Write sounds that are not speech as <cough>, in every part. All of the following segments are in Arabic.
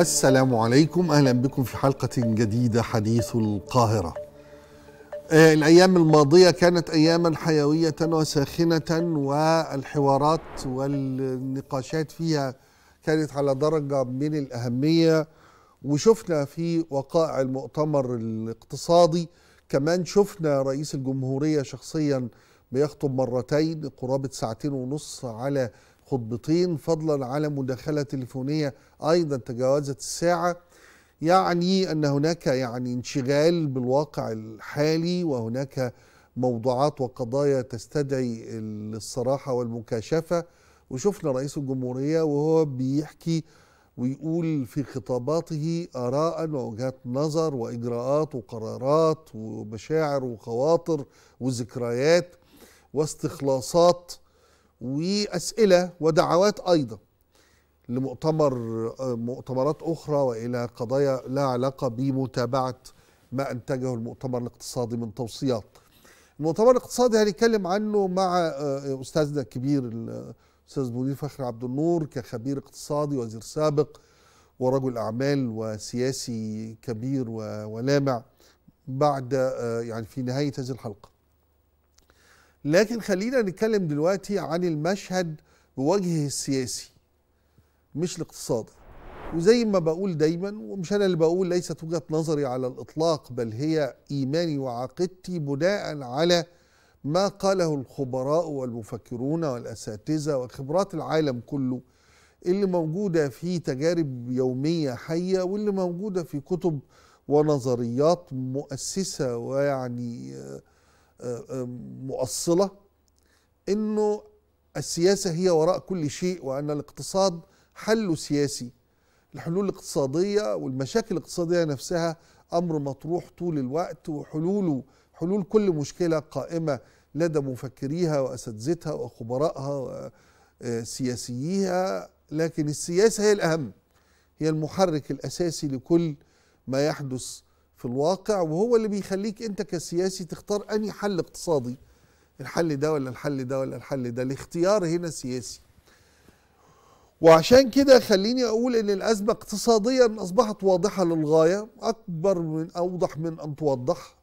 السلام عليكم اهلا بكم في حلقه جديده حديث القاهره آه، الايام الماضيه كانت اياما حيويه وساخنه والحوارات والنقاشات فيها كانت على درجه من الاهميه وشفنا في وقائع المؤتمر الاقتصادي كمان شفنا رئيس الجمهوريه شخصيا بيخطب مرتين قرابه ساعتين ونص على خطبتين فضلا على مداخلة تليفونية أيضا تجاوزت الساعة يعني أن هناك يعني انشغال بالواقع الحالي وهناك موضوعات وقضايا تستدعي الصراحة والمكاشفة وشفنا رئيس الجمهورية وهو بيحكي ويقول في خطاباته آراء ووجهات نظر وإجراءات وقرارات ومشاعر وخواطر وذكريات واستخلاصات واسئله ودعوات ايضا لمؤتمر مؤتمرات اخرى والى قضايا لا علاقه بمتابعه ما انتجه المؤتمر الاقتصادي من توصيات. المؤتمر الاقتصادي هنتكلم عنه مع آه، استاذنا الكبير الاستاذ منير فخر عبد النور كخبير اقتصادي وزير سابق ورجل اعمال وسياسي كبير ولامع بعد آه، يعني في نهايه هذه الحلقه. لكن خلينا نتكلم دلوقتي عن المشهد بوجهه السياسي مش الاقتصادي وزي ما بقول دايما ومش انا اللي بقول ليست وجهه نظري على الاطلاق بل هي ايماني وعقيدتي بناء على ما قاله الخبراء والمفكرون والاساتذه وخبرات العالم كله اللي موجوده في تجارب يوميه حيه واللي موجوده في كتب ونظريات مؤسسه ويعني آه مؤصله انه السياسه هي وراء كل شيء وان الاقتصاد حل سياسي الحلول الاقتصاديه والمشاكل الاقتصاديه نفسها امر مطروح طول الوقت وحلوله حلول كل مشكله قائمه لدى مفكريها واساتذتها وخبرائها وسياسييها لكن السياسه هي الاهم هي المحرك الاساسي لكل ما يحدث في الواقع وهو اللي بيخليك انت كسياسي تختار اني حل اقتصادي الحل ده ولا الحل ده ولا الحل ده الاختيار هنا سياسي وعشان كده خليني اقول ان الازمه اقتصاديا اصبحت واضحه للغايه اكبر من اوضح من ان توضح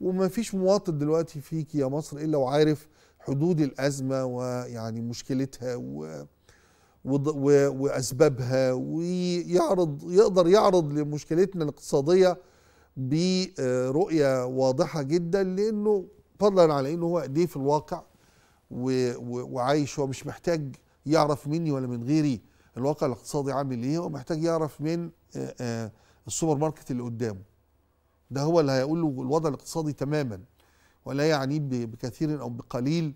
وما فيش مواطن دلوقتي فيك يا مصر الا وعارف حدود الازمه ويعني مشكلتها و واسبابها ويعرض يقدر يعرض لمشكلتنا الاقتصاديه برؤية واضحة جدا لأنه فضلا على أنه هو قديه في الواقع وعايش هو مش محتاج يعرف مني ولا من غيري الواقع الاقتصادي عامل ايه هو محتاج يعرف من السوبر ماركت اللي قدامه ده هو اللي هيقول له الوضع الاقتصادي تماما ولا يعنيه بكثير او بقليل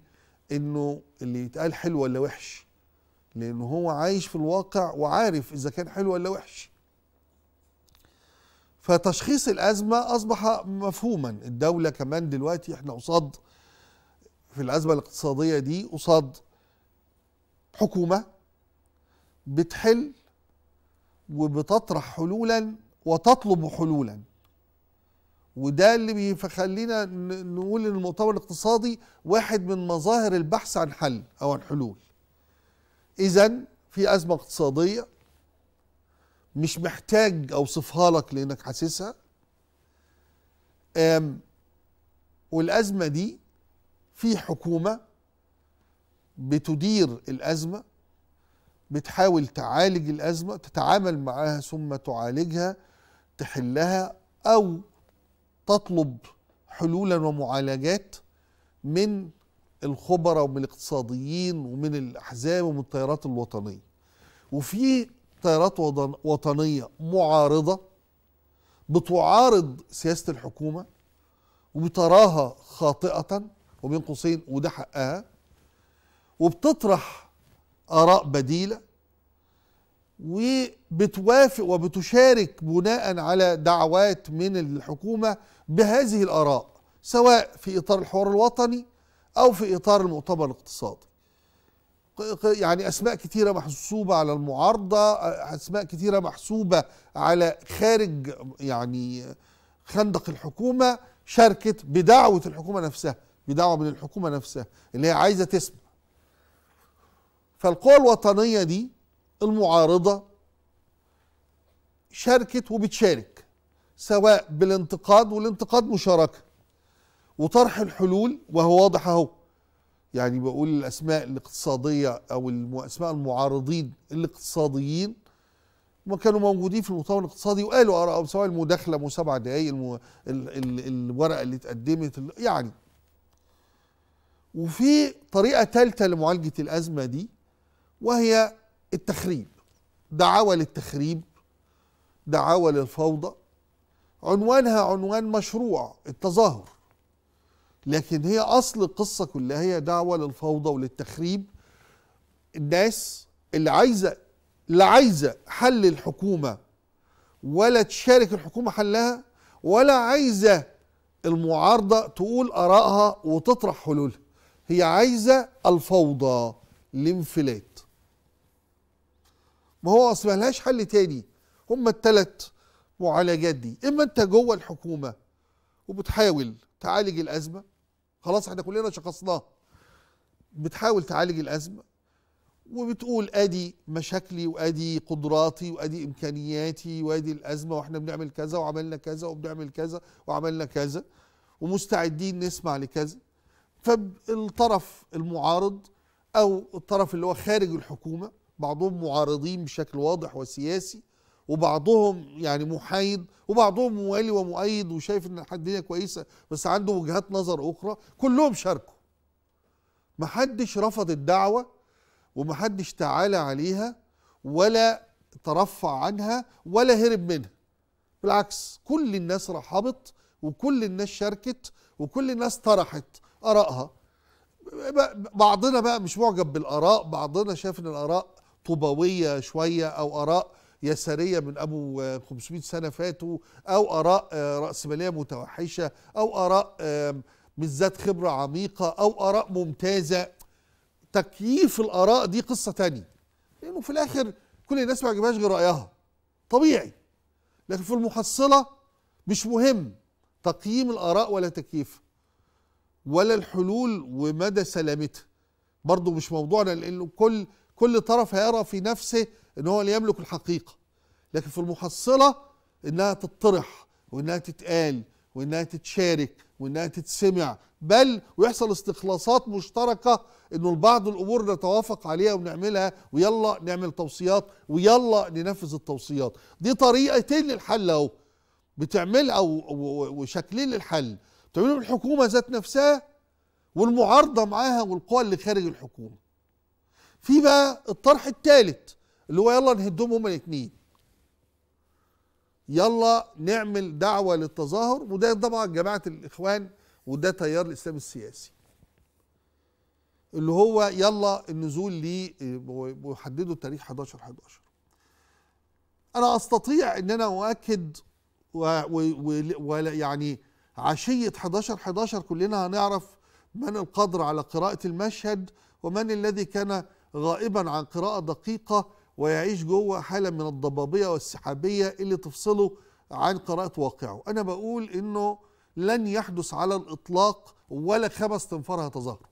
انه اللي يتقال حلو ولا وحش لان هو عايش في الواقع وعارف اذا كان حلو ولا وحش فتشخيص الأزمة أصبح مفهوما الدولة كمان دلوقتي احنا قصاد في الأزمة الاقتصادية دي قصاد حكومة بتحل وبتطرح حلولا وتطلب حلولا وده اللي بيخلينا نقول ان المؤتمر الاقتصادي واحد من مظاهر البحث عن حل او عن حلول اذا في ازمه اقتصاديه مش محتاج اوصفها لك لانك حاسسها والازمه دي في حكومه بتدير الازمه بتحاول تعالج الازمه تتعامل معاها ثم تعالجها تحلها او تطلب حلولا ومعالجات من الخبراء ومن الاقتصاديين ومن الاحزاب ومن التيارات الوطنيه وفي تيارات وطنية معارضة بتعارض سياسة الحكومة وبتراها خاطئة وبين قوسين وده حقها وبتطرح آراء بديلة وبتوافق وبتشارك بناء على دعوات من الحكومة بهذه الآراء سواء في إطار الحوار الوطني أو في إطار المؤتمر الاقتصادي يعني اسماء كتيره محسوبه على المعارضه اسماء كتيره محسوبه على خارج يعني خندق الحكومه شاركت بدعوه الحكومه نفسها بدعوه من الحكومه نفسها اللي هي عايزه تسمع فالقوى الوطنيه دي المعارضه شاركت وبتشارك سواء بالانتقاد والانتقاد مشاركه وطرح الحلول وهو واضح اهو يعني بقول الاسماء الاقتصاديه او اسماء المعارضين الاقتصاديين ما كانوا موجودين في المؤتمر الاقتصادي وقالوا اراء سواء المداخله مو سبع دقائق المو... ال... ال... الورقه اللي اتقدمت ال... يعني وفي طريقه ثالثه لمعالجه الازمه دي وهي التخريب دعاوى للتخريب دعاوى للفوضى عنوانها عنوان مشروع التظاهر لكن هي اصل القصه كلها هي دعوه للفوضى وللتخريب الناس اللي عايزه لا عايزه حل الحكومه ولا تشارك الحكومه حلها ولا عايزه المعارضه تقول ارائها وتطرح حلولها هي عايزه الفوضى الانفلات ما هو اصل ملهاش حل تاني هما التلات معالجات دي اما انت جوه الحكومه وبتحاول تعالج الازمه خلاص احنا كلنا شخصناه بتحاول تعالج الازمه وبتقول ادي مشاكلي وادي قدراتي وادي امكانياتي وادي الازمه واحنا بنعمل كذا وعملنا كذا وبنعمل كذا وعملنا كذا ومستعدين نسمع لكذا فالطرف المعارض او الطرف اللي هو خارج الحكومه بعضهم معارضين بشكل واضح وسياسي وبعضهم يعني محايد وبعضهم موالي ومؤيد وشايف ان الدنيا كويسه بس عنده وجهات نظر اخرى كلهم شاركوا محدش رفض الدعوه ومحدش تعالى عليها ولا ترفع عنها ولا هرب منها بالعكس كل الناس رحبت وكل الناس شاركت وكل الناس طرحت ارائها بعضنا بقى مش معجب بالاراء بعضنا شاف ان الاراء طوبويه شويه او اراء يساريه من ابو 500 سنه فاتوا او اراء آه، راسماليه متوحشه او اراء مش ذات خبره عميقه او اراء ممتازه تكييف الاراء دي قصه تانية لانه في الاخر كل الناس ما عجبهاش غير رايها طبيعي لكن في المحصله مش مهم تقييم الاراء ولا تكييفها ولا الحلول ومدى سلامتها برضه مش موضوعنا لانه كل كل طرف هيرى في نفسه ان هو اللي يملك الحقيقه لكن في المحصله انها تطرح وانها تتقال وانها تتشارك وانها تتسمع بل ويحصل استخلاصات مشتركه انه البعض الامور نتوافق عليها ونعملها ويلا نعمل توصيات ويلا ننفذ التوصيات دي طريقتين للحل اهو بتعمل او وشكلين للحل بتعملهم الحكومه ذات نفسها والمعارضه معاها والقوى اللي خارج الحكومه في بقى الطرح الثالث اللي هو يلا نهدهم هما الاثنين يلا نعمل دعوه للتظاهر وده طبعا جماعه الاخوان وده تيار الاسلام السياسي اللي هو يلا النزول لي آه، ويحددوا التاريخ 11 11 انا استطيع ان انا اؤكد ويعني عشيه 11 11 كلنا هنعرف من القادر على قراءه المشهد ومن الذي كان غائبا عن قراءه دقيقه ويعيش جوه حالة من الضبابية والسحابية اللي تفصله عن قراءة واقعه أنا بقول إنه لن يحدث على الإطلاق ولا خمس تنفار هتظاهروا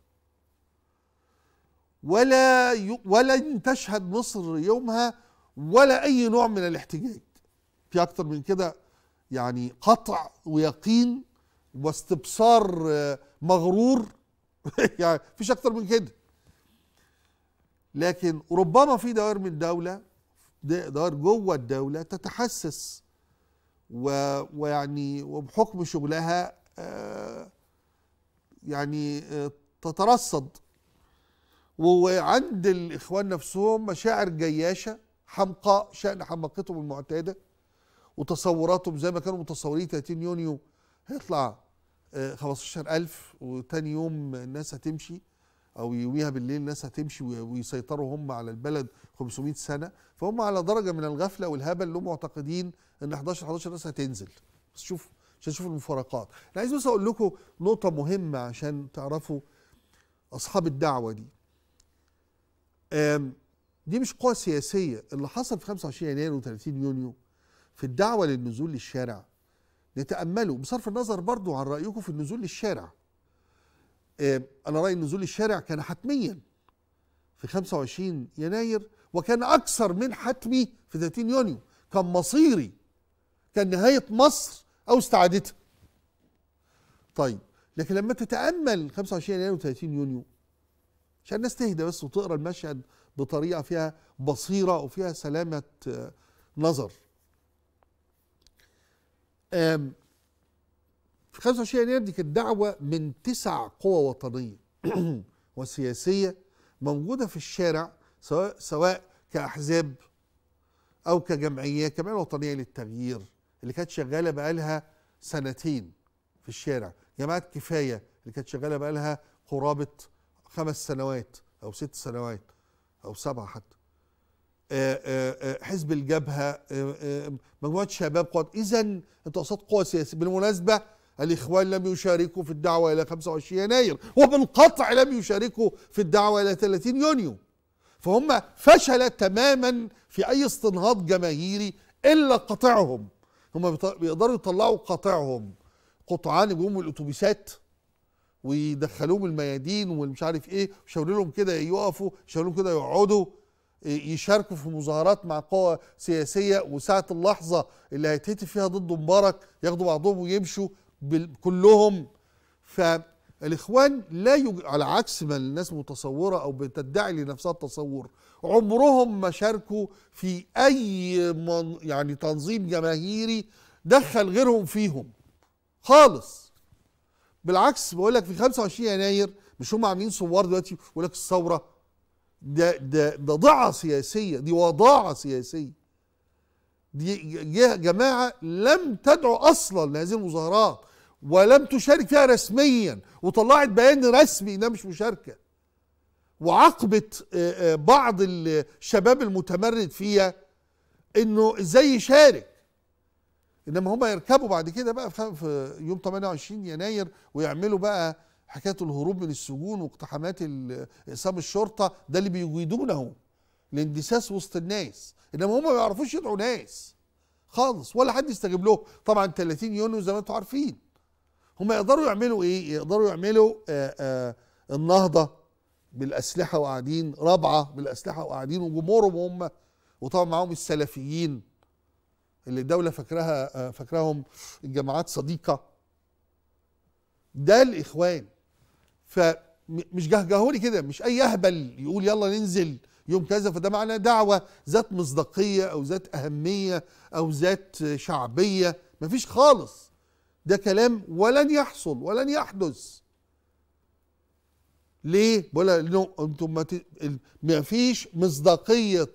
ولا ي... ولن تشهد مصر يومها ولا أي نوع من الاحتجاج في أكتر من كده يعني قطع ويقين واستبصار آه، مغرور <laughs> يعني مفيش أكتر من كده لكن ربما في دوائر من الدولة دوائر جوه الدولة تتحسس و ويعني وبحكم شغلها آه، يعني آه، تترصد وعند الإخوان نفسهم مشاعر جياشة حمقاء شأن حماقتهم المعتادة وتصوراتهم زي ما كانوا متصورين 30 يونيو هيطلع 15000 آه، وتاني يوم الناس هتمشي او يوميها بالليل الناس هتمشي ويسيطروا هم على البلد 500 سنه فهم على درجه من الغفله والهبل اللي هم معتقدين ان 11 11 ناس هتنزل بس شوف عشان تشوفوا المفارقات انا عايز بس اقول لكم نقطه مهمه عشان تعرفوا اصحاب الدعوه دي دي مش قوى سياسية اللي حصل في 25 يناير و30 يونيو في الدعوة للنزول للشارع نتأمله بصرف النظر برضو عن رأيكم في النزول للشارع آه، انا رايي نزول الشارع كان حتميا في 25 يناير وكان اكثر من حتمي في 30 يونيو كان مصيري كان نهايه مصر او استعادتها طيب لكن لما تتامل 25 يناير و30 يونيو عشان الناس تهدى بس وتقرا المشهد بطريقه فيها بصيره وفيها سلامه آه، نظر 25 يناير دي كانت دعوه من تسع قوى وطنيه <clears throat> وسياسيه موجوده في الشارع سواء سواء كاحزاب او كجمعيه كمان وطنيه للتغيير اللي كانت شغاله بقالها سنتين في الشارع جماعه كفايه اللي كانت شغاله بقالها قرابه خمس سنوات او ست سنوات او سبعه حتى آه، آه، آه، حزب الجبهه مجموعه شباب قوات اذا انت قصاد قوى سياسيه بالمناسبه الإخوان لم يشاركوا في الدعوة إلى 25 يناير وبالقطع لم يشاركوا في الدعوة إلى 30 يونيو فهم فشل تماما في أي استنهاض جماهيري إلا قطعهم هم بيقدروا يطلعوا قطعهم قطعان يجيبوهم الأتوبيسات ويدخلوهم الميادين والمش عارف ايه ويشاوروا لهم كده يقفوا يشاوروا لهم كده يقعدوا يشاركوا في مظاهرات مع قوى سياسيه وساعه اللحظه اللي هيتهتف فيها ضد مبارك ياخدوا بعضهم ويمشوا كلهم فالاخوان لا يج... على عكس ما الناس متصوره او بتدعي لنفسها التصور عمرهم ما شاركوا في اي من... يعني تنظيم جماهيري دخل غيرهم فيهم خالص بالعكس بقول لك في 25 يناير مش هم عاملين صور دلوقتي يقول لك الثوره ده ده ده ضعه سياسيه دي وضاعه سياسيه دي جماعه لم تدعو اصلا لهذه المظاهرات ولم تشارك فيها رسميا وطلعت بيان رسمي انها مش مشاركه وعاقبت آه، آه، بعض الشباب المتمرد فيها انه ازاي يشارك انما هم يركبوا بعد كده بقى في يوم 28 يناير ويعملوا بقى حكايه الهروب من السجون واقتحامات اقسام الشرطه ده اللي بيجيدونه الاندساس وسط الناس انما هم ما يعرفوش يدعوا ناس خالص ولا حد يستجيب له طبعا 30 يونيو زي ما انتم عارفين هم يقدروا يعملوا ايه يقدروا يعملوا آآ آه، آآ آه، النهضه بالاسلحه وقاعدين رابعه بالاسلحه وقاعدين وجمهورهم هم وطبعا معاهم السلفيين اللي الدوله فاكراها آه، فاكراهم الجماعات صديقه ده الاخوان فمش جهجهولي كده مش اي اهبل يقول يلا ننزل يوم كذا فده معنى دعوه ذات مصداقيه او ذات اهميه او ذات شعبيه مفيش خالص ده كلام ولن يحصل ولن يحدث ليه بقول لانه انتم ما فيش مصداقيه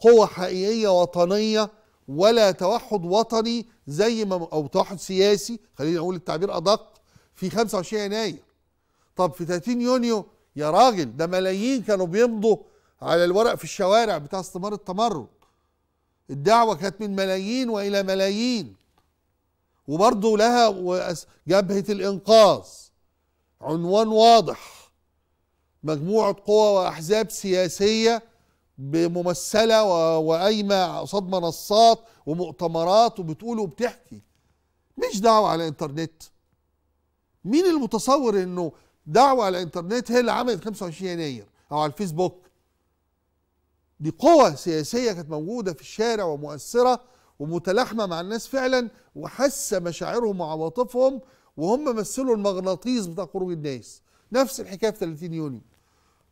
قوه حقيقيه وطنيه ولا توحد وطني زي ما او توحد سياسي خلينا اقول التعبير ادق في 25 يناير طب في 30 يونيو يا راجل ده ملايين كانوا بيمضوا على الورق في الشوارع بتاع استمارة التمرد الدعوه كانت من ملايين والى ملايين وبرضه لها جبهة الإنقاذ عنوان واضح مجموعة قوى وأحزاب سياسية بممثلة وقايمة قصاد منصات ومؤتمرات وبتقول وبتحكي مش دعوة على الإنترنت مين المتصور إنه دعوة على الإنترنت هي اللي عملت 25 يناير أو على الفيسبوك دي قوى سياسية كانت موجودة في الشارع ومؤثرة ومتلاحمه مع الناس فعلا وحاسه مشاعرهم وعواطفهم وهم مثلوا المغناطيس بتاع خروج الناس نفس الحكايه في 30 يونيو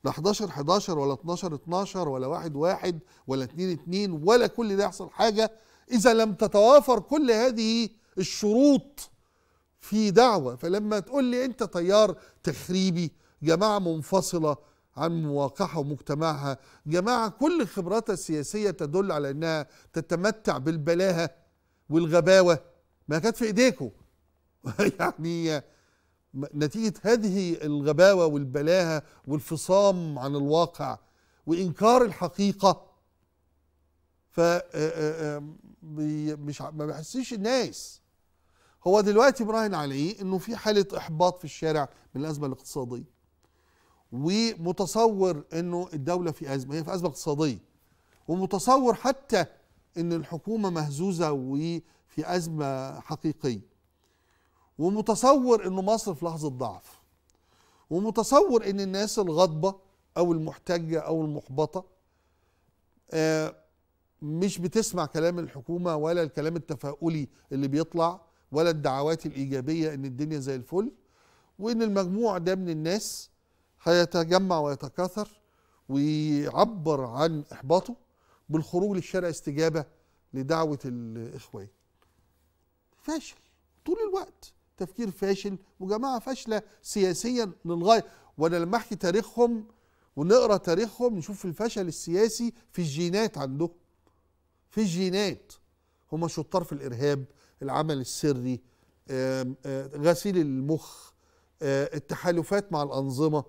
لا 11 11 ولا 12 12 ولا 1 1 ولا 2 2 ولا كل ده يحصل حاجه اذا لم تتوافر كل هذه الشروط في دعوه فلما تقول لي انت تيار تخريبي جماعه منفصله عن مواقعها ومجتمعها جماعة كل خبراتها السياسية تدل على أنها تتمتع بالبلاهة والغباوة ما كانت في إيديكم <laughs> يعني نتيجة هذه الغباوة والبلاهة والفصام عن الواقع وإنكار الحقيقة ف آه، آه، مش ما بيحسش الناس هو دلوقتي براهن عليه انه في حاله احباط في الشارع من الازمه الاقتصاديه ومتصور انه الدوله في ازمه هي في ازمه اقتصاديه ومتصور حتى ان الحكومه مهزوزه وفي ازمه حقيقيه ومتصور انه مصر في لحظه ضعف ومتصور ان الناس الغاضبه او المحتجه او المحبطه آه، مش بتسمع كلام الحكومه ولا الكلام التفاؤلي اللي بيطلع ولا الدعوات الايجابيه ان الدنيا زي الفل وان المجموع ده من الناس هيتجمع ويتكاثر ويعبر عن إحباطه بالخروج للشارع استجابة لدعوة الإخوان فاشل طول الوقت تفكير فاشل وجماعة فاشلة سياسيا للغاية وأنا لما أحكي تاريخهم ونقرا تاريخهم نشوف الفشل السياسي في الجينات عندهم في الجينات هم شطار في الارهاب العمل السري آه، غسيل المخ آه، التحالفات مع الانظمه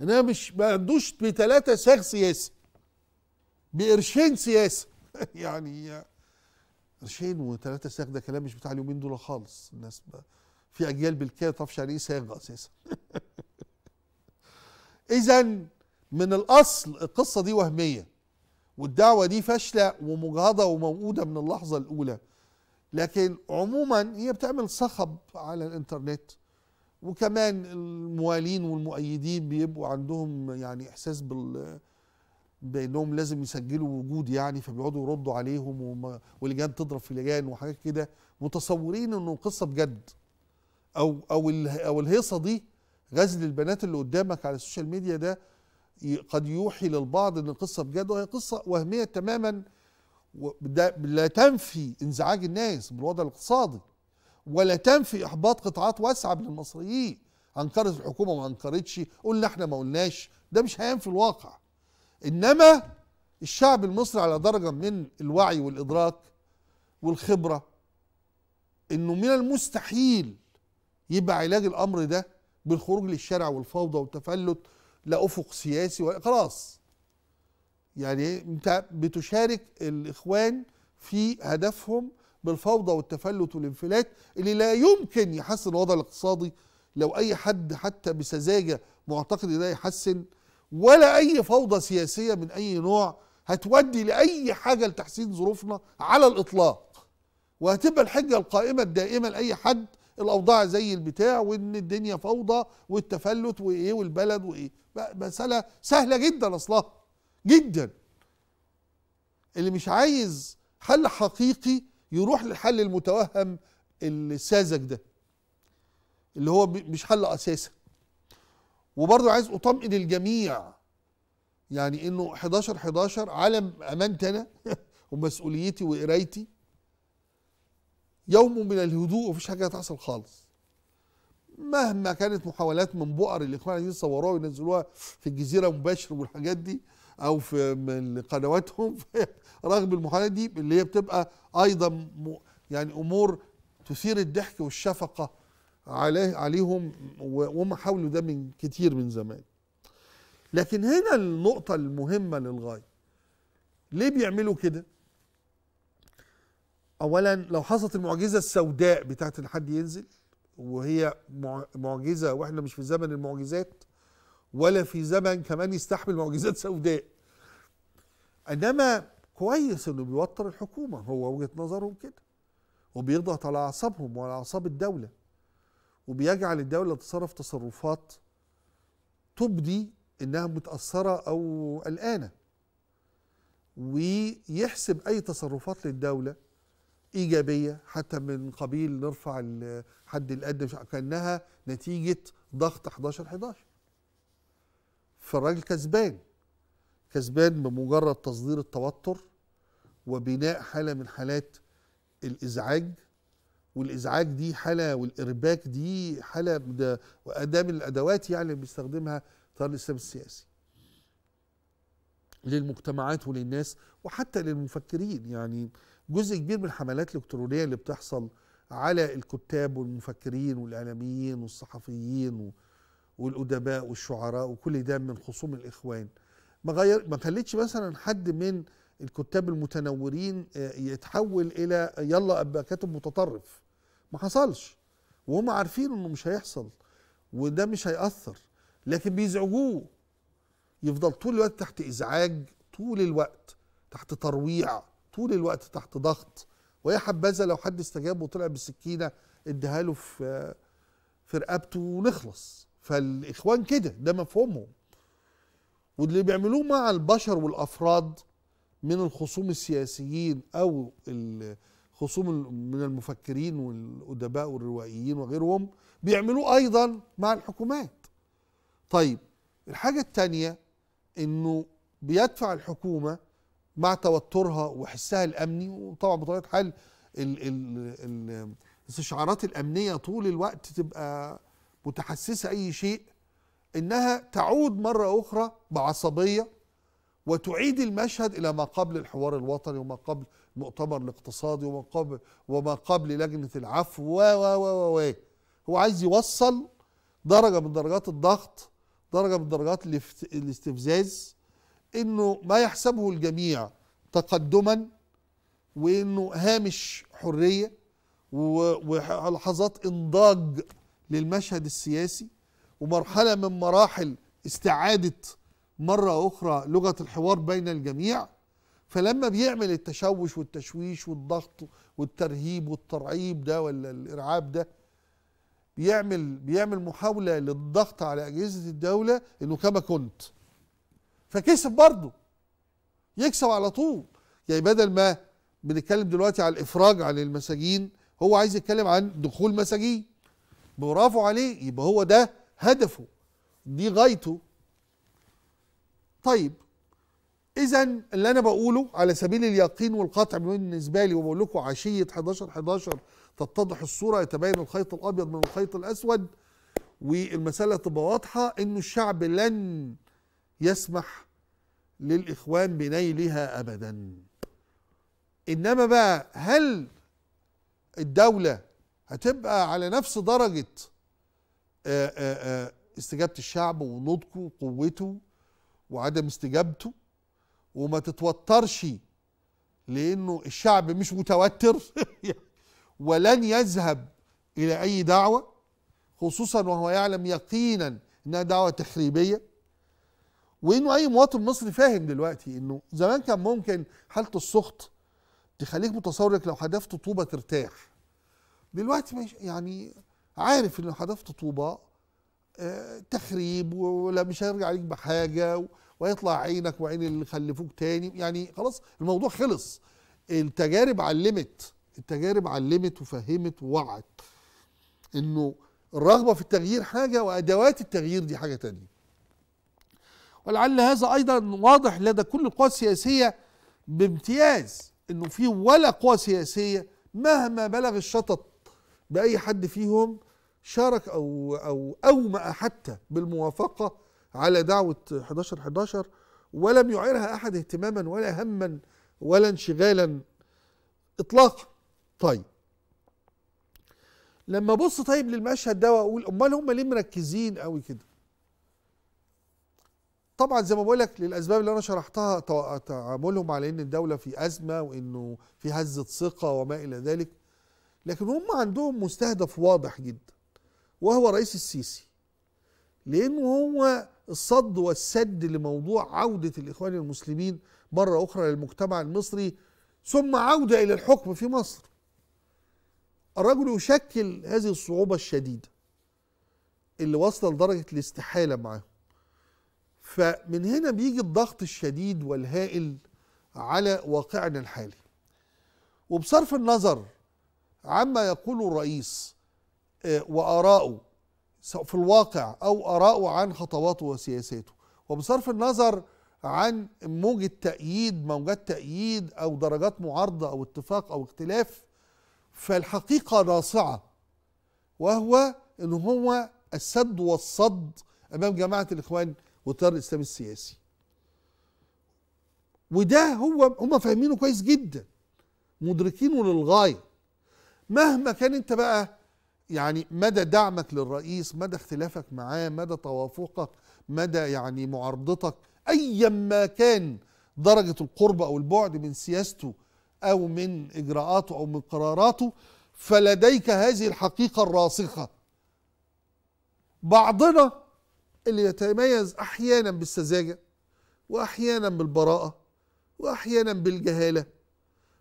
انا مش ما عندوش بثلاثه ساغ سياسي بقرشين سياسه <laughs> يعني قرشين وثلاثه ساغ ده كلام مش بتاع اليومين دول خالص الناس بقى في اجيال بالكاد تعرفش يعني ايه صياغه اساسا <laughs> اذا من الاصل القصه دي وهميه والدعوه دي فاشله ومجهضه وموجوده من اللحظه الاولى لكن عموما هي بتعمل صخب على الانترنت وكمان الموالين والمؤيدين بيبقوا عندهم يعني احساس بال بانهم لازم يسجلوا وجود يعني فبيقعدوا يردوا عليهم وما ولجان تضرب في لجان وحاجات كده متصورين انه القصه بجد او او او الهيصه دي غزل البنات اللي قدامك على السوشيال ميديا ده قد يوحي للبعض ان القصه بجد وهي قصه وهميه تماما لا تنفي انزعاج الناس بالوضع الاقتصادي ولا تنفي احباط قطاعات واسعه من المصريين انكرت الحكومه ما انكرتش قلنا احنا ما قلناش ده مش هينفي الواقع انما الشعب المصري على درجه من الوعي والادراك والخبره انه من المستحيل يبقى علاج الامر ده بالخروج للشارع والفوضى والتفلت لا افق سياسي ولا خلاص يعني انت بتشارك الاخوان في هدفهم بالفوضى والتفلت والانفلات اللي لا يمكن يحسن الوضع الاقتصادي لو اي حد حتى بسذاجه معتقد ان ده يحسن ولا اي فوضى سياسيه من اي نوع هتودي لاي حاجه لتحسين ظروفنا على الاطلاق وهتبقى الحجه القائمه الدائمه لاي حد الاوضاع زي البتاع وان الدنيا فوضى والتفلت وايه والبلد وايه مساله سهله جدا اصلها جدا اللي مش عايز حل حقيقي يروح للحل المتوهم الساذج ده اللي هو مش حل اساسا وبرضه عايز اطمئن الجميع يعني انه 11 11 علم امانتي انا <laughs> ومسؤوليتي وقرايتي يوم من الهدوء ومفيش حاجه هتحصل خالص مهما كانت محاولات من بؤر الاخوان عايزين يصوروها وينزلوها في الجزيره مباشر والحاجات دي او في قنواتهم <laughs> رغم المحاولات دي اللي هي بتبقى ايضا يعني امور تثير الضحك والشفقه عليه عليهم وهم حاولوا ده من كتير من زمان لكن هنا النقطه المهمه للغايه ليه بيعملوا كده اولا لو حصلت المعجزه السوداء بتاعت ان حد ينزل وهي معجزه واحنا مش في زمن المعجزات ولا في زمن كمان يستحمل معجزات سوداء انما كويس انه بيوتر الحكومه هو وجهه نظرهم كده وبيضغط على اعصابهم وعلى اعصاب الدوله وبيجعل الدوله تتصرف تصرفات تبدي انها متاثره او قلقانه ويحسب اي تصرفات للدوله ايجابيه حتى من قبيل نرفع الحد الادنى كانها نتيجه ضغط 11 11 فالراجل كسبان كسبان بمجرد تصدير التوتر وبناء حاله من حالات الازعاج والازعاج دي حاله والارباك دي حاله ده اداه من الادوات يعني اللي بيستخدمها تيار الاسلام السياسي للمجتمعات وللناس وحتى للمفكرين يعني جزء كبير من الحملات الالكترونيه اللي بتحصل على الكتاب والمفكرين والاعلاميين والصحفيين و... والادباء والشعراء وكل ده من خصوم الاخوان ما غير ما خلتش مثلا حد من الكتاب المتنورين آه، يتحول الى يلا ابقى كاتب متطرف ما حصلش وهم عارفين انه مش هيحصل وده مش هيأثر لكن بيزعجوه يفضل طول الوقت تحت ازعاج طول الوقت تحت ترويع طول الوقت تحت ضغط ويا حبذا لو حد استجاب وطلع بالسكينه اديها له في آه، في رقبته ونخلص فالاخوان كده ده مفهومهم واللي بيعملوه مع البشر والافراد من الخصوم السياسيين او الخصوم من المفكرين والادباء والروائيين وغيرهم بيعملوه ايضا مع الحكومات طيب الحاجه الثانيه انه بيدفع الحكومه مع توترها وحسها الامني وطبعا بطبيعه الحال الاستشعارات الامنيه طول الوقت تبقى متحسسه اي شيء انها تعود مره اخرى بعصبيه وتعيد المشهد الى ما قبل الحوار الوطني وما قبل المؤتمر الاقتصادي وما قبل وما قبل لجنه العفو و و و و هو عايز يوصل درجه من درجات الضغط درجه من درجات الاستفزاز انه ما يحسبه الجميع تقدما وانه هامش حريه ولحظات انضاج للمشهد السياسي ومرحلة من مراحل استعاده مرة أخرى لغة الحوار بين الجميع فلما بيعمل التشوش والتشويش والضغط والترهيب والترعيب ده ولا الإرعاب ده بيعمل بيعمل محاولة للضغط على أجهزة الدولة إنه كما كنت فكسب برضه يكسب على طول يعني بدل ما بنتكلم دلوقتي على الإفراج عن المساجين هو عايز يتكلم عن دخول مساجين برافو عليه يبقى هو ده هدفه دي غايته طيب اذا اللي انا بقوله على سبيل اليقين والقطع بالنسبه لي وبقول لكم عشيه 11 11 تتضح الصوره يتبين الخيط الابيض من الخيط الاسود والمساله تبقى واضحه انه الشعب لن يسمح للاخوان بنيلها ابدا انما بقى هل الدوله هتبقى على نفس درجة آه، آه، آه، استجابة الشعب ونضجه وقوته وعدم استجابته وما تتوترش لأنه الشعب مش متوتر <laughs> ولن يذهب إلى أي دعوة خصوصا وهو يعلم يقينا إنها دعوة تخريبية وإنه أي مواطن مصري فاهم دلوقتي إنه زمان كان ممكن حالة السخط تخليك متصورك لو حدفت طوبة ترتاح دلوقتي مش يعني عارف ان لو حذفت طوبه آه، تخريب ولا مش هيرجع عليك بحاجه ويطلع عينك وعين اللي خلفوك تاني يعني خلاص الموضوع خلص التجارب علمت التجارب علمت وفهمت ووعت انه الرغبه في التغيير حاجه وادوات التغيير دي حاجه تانية ولعل هذا ايضا واضح لدى كل القوى السياسيه بامتياز انه في ولا قوى سياسيه مهما بلغ الشطط باي حد فيهم شارك او او اومأ حتى بالموافقه على دعوه 11 11 ولم يعيرها احد اهتماما ولا هما ولا انشغالا اطلاقا. طيب لما ابص طيب للمشهد ده واقول امال هم ليه مركزين قوي كده؟ طبعا زي ما بقول لك للاسباب اللي انا شرحتها تعاملهم على ان الدوله في ازمه وانه في هزه ثقه وما الى ذلك لكن هم عندهم مستهدف واضح جدا وهو رئيس السيسي لانه هو الصد والسد لموضوع عوده الاخوان المسلمين مره اخرى للمجتمع المصري ثم عوده الى الحكم في مصر الرجل يشكل هذه الصعوبه الشديده اللي واصله لدرجه الاستحاله معه فمن هنا بيجي الضغط الشديد والهائل على واقعنا الحالي وبصرف النظر عما يقوله الرئيس آه، وآراؤه في الواقع أو آراؤه عن خطواته وسياساته وبصرف النظر عن موجة تأييد موجات تأييد أو درجات معارضة أو اتفاق أو اختلاف فالحقيقة ناصعة وهو أن هو السد والصد أمام جماعة الإخوان والتيار الإسلامي السياسي وده هو هم فاهمينه كويس جدا مدركينه للغاية مهما كان انت بقى يعني مدى دعمك للرئيس مدى اختلافك معاه مدى توافقك مدى يعني معارضتك ايا ما كان درجة القرب او البعد من سياسته او من اجراءاته او من قراراته فلديك هذه الحقيقة الراسخة بعضنا اللي يتميز احيانا بالسذاجة واحيانا بالبراءة واحيانا بالجهالة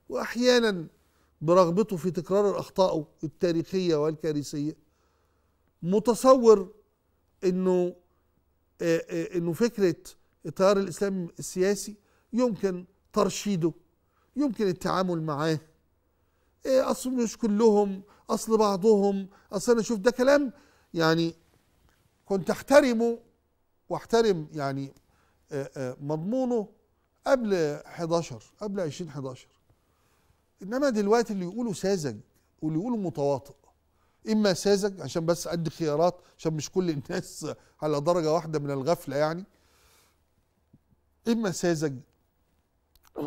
واحيانا برغبته في تكرار الأخطاء التاريخية والكارثية متصور أنه آه، آه، أنه فكرة التيار الإسلامي السياسي يمكن ترشيده يمكن التعامل معاه آه، اصل مش كلهم اصل بعضهم اصل انا شوف ده كلام يعني كنت احترمه واحترم يعني مضمونه قبل 11 قبل 20 11 انما دلوقتي اللي يقولوا ساذج واللي يقولوا متواطئ اما ساذج عشان بس ادي خيارات عشان مش كل الناس <laughs> على درجه واحده من الغفله يعني اما ساذج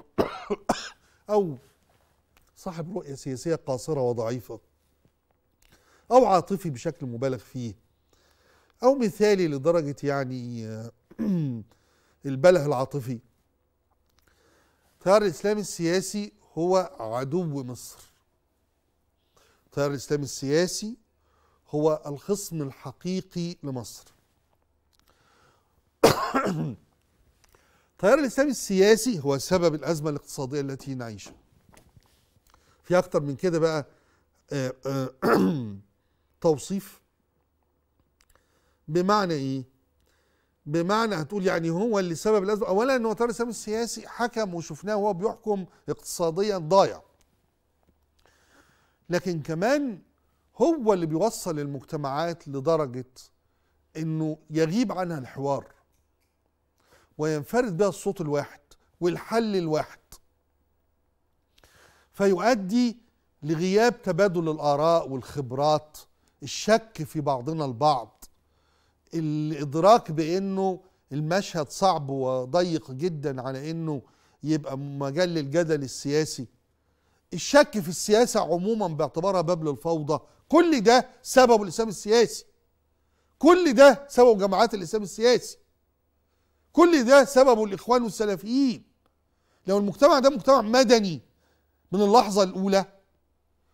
<coughs> او صاحب رؤيه سياسيه قاصره وضعيفه او عاطفي بشكل مبالغ فيه او مثالي لدرجه يعني <coughs> البله العاطفي التيار الاسلامي السياسي هو عدو مصر التيار الإسلامي السياسي هو الخصم الحقيقي لمصر <coughs> التيار الإسلامي السياسي هو سبب الأزمة الاقتصادية التي نعيشها في أكتر من كده بقى آه، آه، <coughs> توصيف بمعنى إيه بمعنى هتقول يعني هو اللي سبب الازمه اولا ان وتر الاسلام السياسي حكم وشفناه وهو بيحكم اقتصاديا ضايع لكن كمان هو اللي بيوصل المجتمعات لدرجه انه يغيب عنها الحوار وينفرد بها الصوت الواحد والحل الواحد فيؤدي لغياب تبادل الاراء والخبرات الشك في بعضنا البعض الادراك بانه المشهد صعب وضيق جدا على انه يبقى مجال للجدل السياسي الشك في السياسة عموما باعتبارها باب للفوضى كل ده سببه الإسلام السياسي كل ده سببه جماعات الإسلام السياسي كل ده سببه الإخوان والسلفيين لو المجتمع ده مجتمع مدني من اللحظة الأولى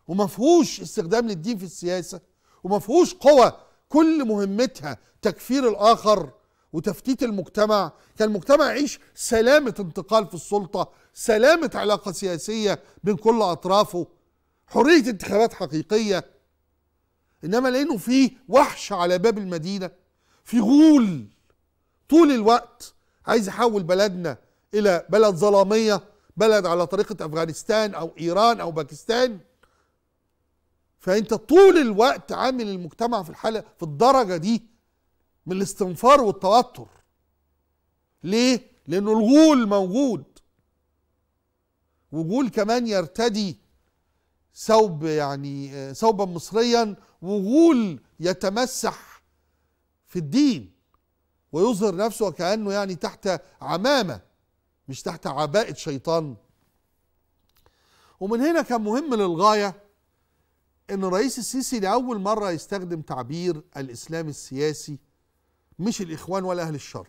وما فيهوش استخدام للدين في السياسة وما فيهوش قوى كل مهمتها تكفير الآخر وتفتيت المجتمع كان المجتمع يعيش سلامة انتقال في السلطة سلامة علاقة سياسية بين كل أطرافه حرية انتخابات حقيقية إنما لأنه في وحش على باب المدينة في غول طول الوقت عايز يحول بلدنا إلى بلد ظلامية بلد على طريقة أفغانستان أو إيران أو باكستان فانت طول الوقت عامل المجتمع في الحاله في الدرجه دي من الاستنفار والتوتر ليه لانه الغول موجود وغول كمان يرتدي ثوب يعني ثوبا مصريا وغول يتمسح في الدين ويظهر نفسه وكانه يعني تحت عمامه مش تحت عباءه شيطان ومن هنا كان مهم للغايه ان الرئيس السيسي لاول مره يستخدم تعبير الاسلام السياسي مش الاخوان ولا اهل الشر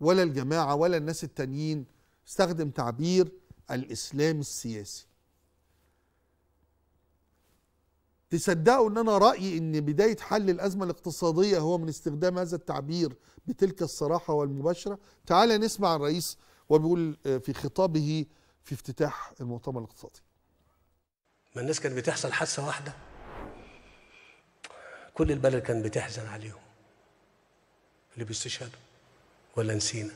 ولا الجماعه ولا الناس التانيين استخدم تعبير الاسلام السياسي تصدقوا ان انا رايي ان بدايه حل الازمه الاقتصاديه هو من استخدام هذا التعبير بتلك الصراحه والمباشره تعال نسمع الرئيس وبيقول آه، في خطابه في افتتاح المؤتمر الاقتصادي ما الناس كانت بتحصل حادثه واحده كل البلد كان بتحزن عليهم اللي بيستشهدوا ولا نسينا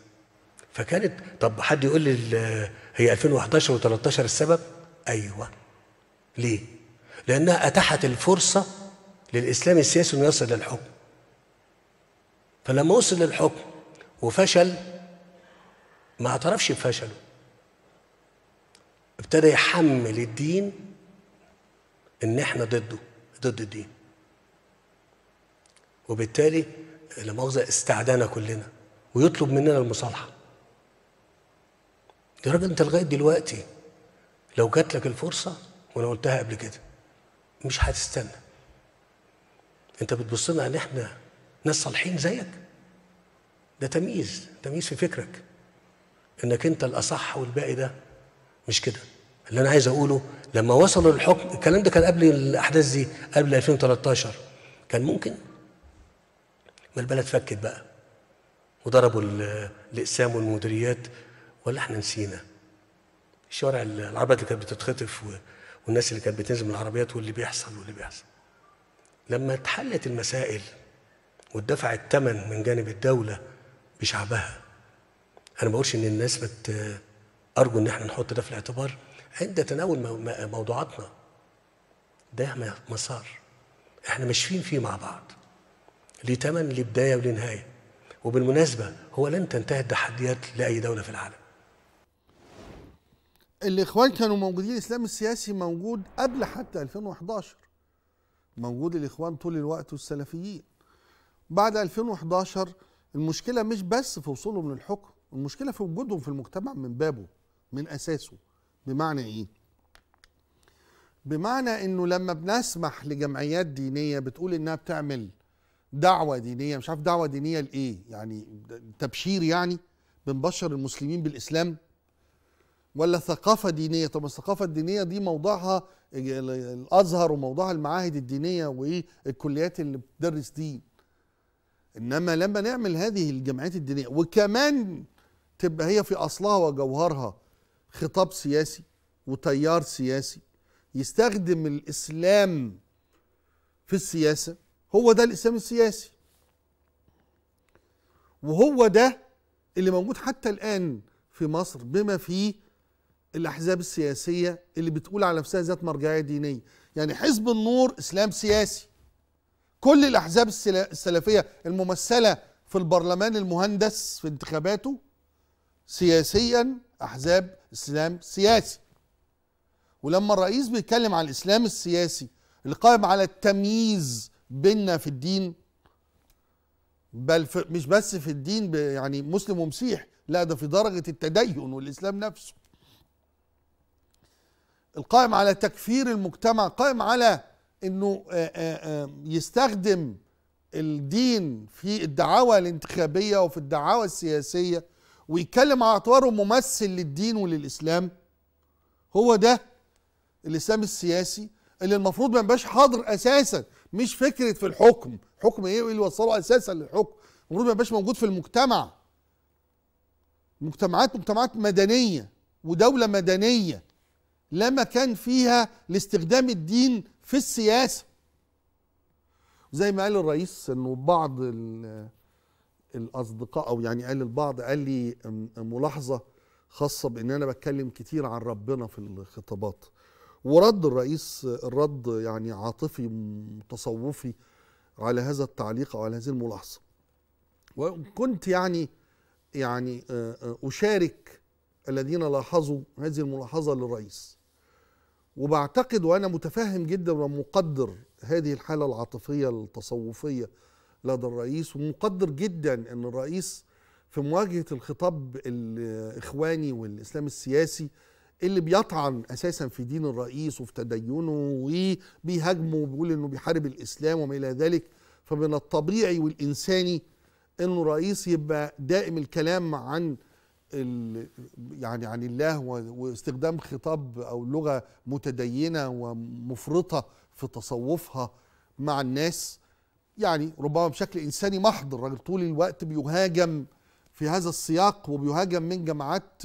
فكانت طب حد يقول لي هي 2011 و13 السبب ايوه ليه لانها اتاحت الفرصه للاسلام السياسي انه يصل للحكم فلما وصل للحكم وفشل ما اعترفش بفشله ابتدى يحمل الدين ان احنا ضده ضد الدين وبالتالي لا مؤاخذه استعدانا كلنا ويطلب مننا المصالحه يا راجل انت لغايه دلوقتي لو جات لك الفرصه وانا قلتها قبل كده مش هتستنى انت بتبص لنا ان احنا ناس صالحين زيك ده تمييز تمييز في فكرك انك انت الاصح والباقي ده مش كده اللي انا عايز اقوله لما وصلوا للحكم الكلام ده كان قبل الاحداث دي قبل 2013 كان ممكن ما البلد فكت بقى وضربوا الاقسام والمديريات ولا احنا نسينا الشوارع العربيات اللي كانت بتتخطف والناس اللي كانت بتنزل من العربيات واللي بيحصل واللي بيحصل لما اتحلت المسائل واتدفع الثمن من جانب الدوله بشعبها انا ما بقولش ان الناس بت ارجو ان احنا نحط ده في الاعتبار عند تناول موضوعاتنا ده مسار احنا ماشيين فيه مع بعض ليه لبدايه ولنهايه وبالمناسبه هو لن تنتهي التحديات لاي دوله في العالم الاخوان كانوا موجودين الاسلام السياسي موجود قبل حتى 2011 موجود الاخوان طول الوقت والسلفيين بعد 2011 المشكله مش بس في وصولهم للحكم المشكله في وجودهم في المجتمع من بابه من اساسه بمعنى ايه بمعنى انه لما بنسمح لجمعيات دينيه بتقول انها بتعمل دعوه دينيه مش عارف دعوه دينيه لايه يعني تبشير يعني بنبشر المسلمين بالاسلام ولا ثقافه دينيه طب الثقافه الدينيه دي موضوعها الازهر وموضوعها المعاهد الدينيه وايه الكليات اللي بتدرس دين انما لما نعمل هذه الجمعيات الدينيه وكمان تبقى هي في اصلها وجوهرها خطاب سياسي وتيار سياسي يستخدم الاسلام في السياسه هو ده الاسلام السياسي وهو ده اللي موجود حتى الان في مصر بما فيه الاحزاب السياسيه اللي بتقول على نفسها ذات مرجعيه دينيه يعني حزب النور اسلام سياسي كل الاحزاب السلفيه الممثله في البرلمان المهندس في انتخاباته سياسيا احزاب اسلام سياسي ولما الرئيس بيتكلم عن الاسلام السياسي اللي قائم على التمييز بيننا في الدين بل في مش بس في الدين يعني مسلم ومسيح لا ده في درجه التدين والاسلام نفسه القائم على تكفير المجتمع قائم على انه آه، آه، آه، يستخدم الدين في الدعاوى الانتخابيه وفي الدعاوى السياسيه ويتكلم على اعتباره ممثل للدين وللاسلام هو ده الاسلام السياسي اللي المفروض ما يبقاش حاضر اساسا مش فكره في الحكم حكم ايه وايه اللي وصله اساسا للحكم المفروض ما يبقاش موجود في المجتمع مجتمعات مجتمعات مدنيه ودوله مدنيه لا مكان فيها لاستخدام الدين في السياسه زي ما قال الرئيس انه بعض ال الاصدقاء او يعني قال البعض قال لي ملاحظه خاصه بان انا بتكلم كتير عن ربنا في الخطابات ورد الرئيس الرد يعني عاطفي تصوفي على هذا التعليق او على هذه الملاحظه وكنت يعني يعني آه، آه، اشارك الذين لاحظوا هذه الملاحظه للرئيس وبعتقد وانا متفهم جدا ومقدر هذه الحاله العاطفيه التصوفيه لدى الرئيس ومقدر جدا ان الرئيس في مواجهه الخطاب الاخواني والاسلام السياسي اللي بيطعن اساسا في دين الرئيس وفي تدينه وبيهاجمه وبيقول انه بيحارب الاسلام وما الى ذلك فمن الطبيعي والانساني انه الرئيس يبقى دائم الكلام عن يعني عن الله واستخدام خطاب او لغه متدينه ومفرطه في تصوفها مع الناس يعني ربما بشكل انساني محض الراجل طول الوقت بيهاجم في هذا السياق وبيهاجم من جماعات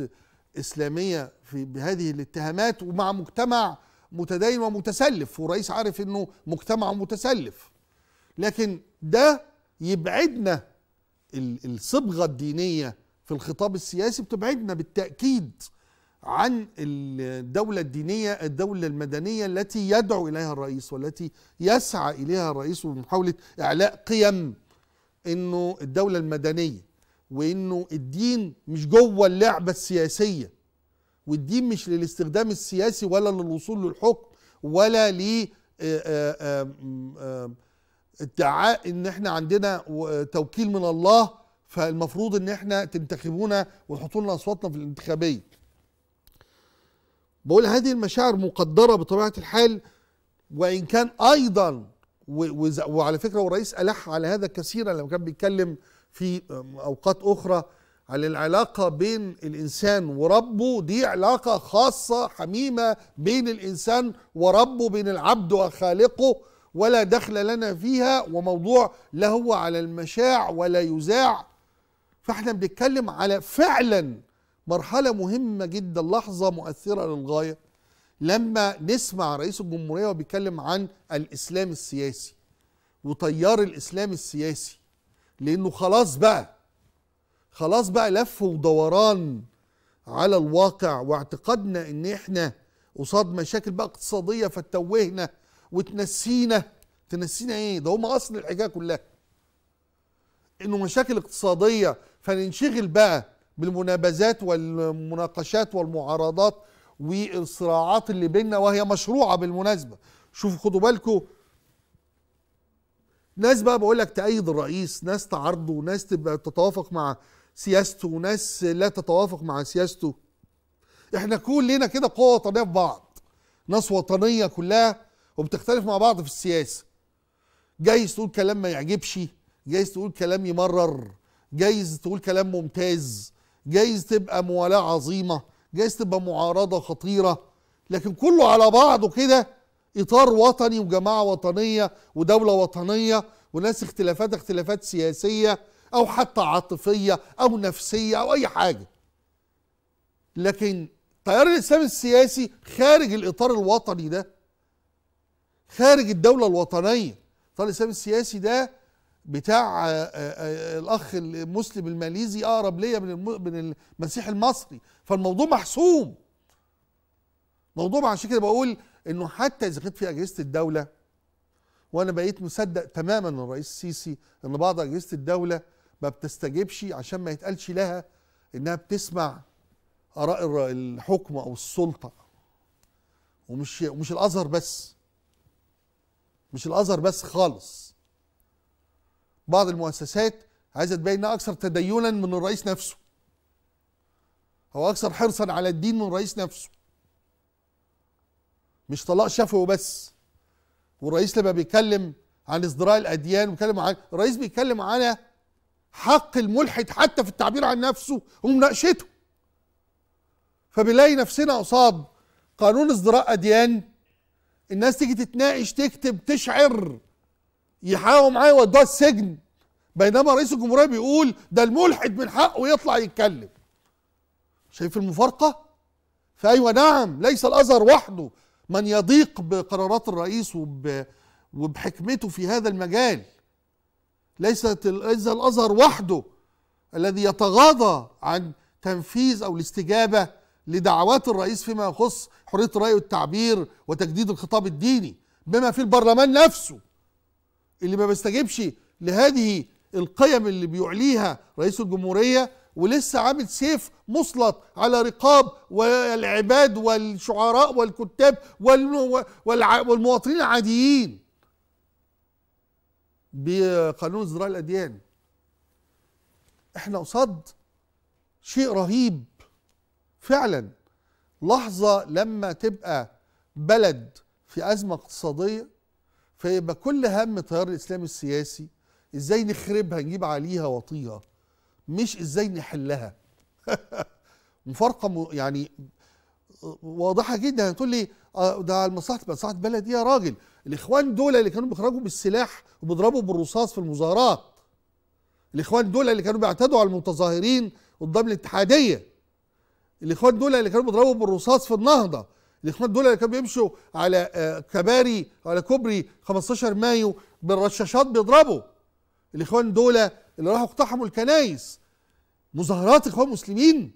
اسلاميه في بهذه الاتهامات ومع مجتمع متدين ومتسلف والرئيس عارف انه مجتمع متسلف لكن ده يبعدنا الصبغه الدينيه في الخطاب السياسي بتبعدنا بالتاكيد عن الدولة الدينية الدولة المدنية التي يدعو إليها الرئيس والتي يسعى إليها الرئيس بمحاولة إعلاء قيم إنه الدولة المدنية وإنه الدين مش جوه اللعبة السياسية والدين مش للاستخدام السياسي ولا للوصول للحكم ولا ل آه، آه، آه، ادعاء ان احنا عندنا توكيل من الله فالمفروض ان احنا تنتخبونا وتحطوا لنا اصواتنا في الانتخابيه بقول هذه المشاعر مقدرة بطبيعة الحال وإن كان أيضا وعلى فكرة والرئيس ألح على هذا كثيرا لما كان بيتكلم في أوقات أخرى على العلاقة بين الإنسان وربه دي علاقة خاصة حميمة بين الإنسان وربه بين العبد وخالقه ولا دخل لنا فيها وموضوع لا هو على المشاع ولا يزاع فاحنا بنتكلم على فعلا مرحلة مهمة جدا لحظة مؤثرة للغاية لما نسمع رئيس الجمهورية وبيتكلم عن الإسلام السياسي وتيار الإسلام السياسي لأنه خلاص بقى خلاص بقى لف ودوران على الواقع واعتقدنا ان احنا قصاد مشاكل بقى اقتصادية فتوهنا وتنسينا تنسينا ايه ده هم اصل الحكاية كلها انه مشاكل اقتصادية فننشغل بقى بالمنابذات والمناقشات والمعارضات والصراعات اللي بيننا وهي مشروعه بالمناسبه شوفوا خدوا بالكم ناس بقى بقول لك تأيد الرئيس ناس تعارضه ناس تبقى تتوافق مع سياسته وناس لا تتوافق مع سياسته احنا كلنا كده قوة وطنية في بعض ناس وطنية كلها وبتختلف مع بعض في السياسة جايز تقول كلام ما يعجبش جايز تقول كلام يمرر جايز تقول كلام ممتاز جايز تبقى موالاة عظيمة جايز تبقى معارضة خطيرة لكن كله على بعضه كده إطار وطني وجماعة وطنية ودولة وطنية وناس اختلافات اختلافات سياسية أو حتى عاطفية أو نفسية أو أي حاجة لكن تيار الإسلام السياسي خارج الإطار الوطني ده خارج الدولة الوطنية الإطار الإسلام السياسي ده بتاع آه، آه، آه، الاخ المسلم الماليزي اقرب ليا من من المسيح المصري فالموضوع محسوم موضوع عشان كده بقول انه حتى اذا كانت في اجهزه الدوله وانا بقيت مصدق تماما من الرئيس السيسي ان بعض اجهزه الدوله ما بتستجبش عشان ما يتقالش لها انها بتسمع اراء الحكم او السلطه ومش ومش الازهر بس مش الازهر بس خالص بعض المؤسسات عايزه تبين اكثر تدينا من الرئيس نفسه او اكثر حرصا على الدين من الرئيس نفسه مش طلاق شفوي وبس والرئيس لما بيتكلم عن ازدراء الاديان بيتكلم عن الرئيس بيتكلم على حق الملحد حتى في التعبير عن نفسه ومناقشته فبنلاقي نفسنا قصاد قانون ازدراء اديان الناس تيجي تتناقش تكتب تشعر يحاولوا معايا يودوها السجن بينما رئيس الجمهوريه بيقول ده الملحد من حقه يطلع يتكلم شايف المفارقه فايوه نعم ليس الازهر وحده من يضيق بقرارات الرئيس وب وبحكمته في هذا المجال ليست ليس الازهر وحده الذي يتغاضى عن تنفيذ او الاستجابه لدعوات الرئيس فيما يخص حريه الراي والتعبير وتجديد الخطاب الديني بما في البرلمان نفسه اللي ما بيستجبش لهذه القيم اللي بيعليها رئيس الجمهوريه ولسه عامل سيف مسلط على رقاب والعباد والشعراء والكتاب والمواطنين العاديين بقانون ازدراء الاديان احنا قصاد شيء رهيب فعلا لحظه لما تبقى بلد في ازمه اقتصاديه فيبقى كل هم تيار الاسلام السياسي ازاي نخربها نجيب عليها وطيها مش ازاي نحلها <laughs> مفارقه يعني واضحه جدا هتقول يعني لي آه، ده مصلحه مصلحه بلدي يا راجل الاخوان دول اللي كانوا بيخرجوا بالسلاح وبيضربوا بالرصاص في المظاهرات الاخوان دول اللي كانوا بيعتدوا على المتظاهرين قدام الاتحاديه الاخوان دول اللي كانوا بيضربوا بالرصاص في النهضه الاخوان دول اللي كانوا بيمشوا على آه، كباري على كوبري 15 مايو بالرشاشات بيضربوا الاخوان دول اللي راحوا اقتحموا الكنايس مظاهرات اخوان مسلمين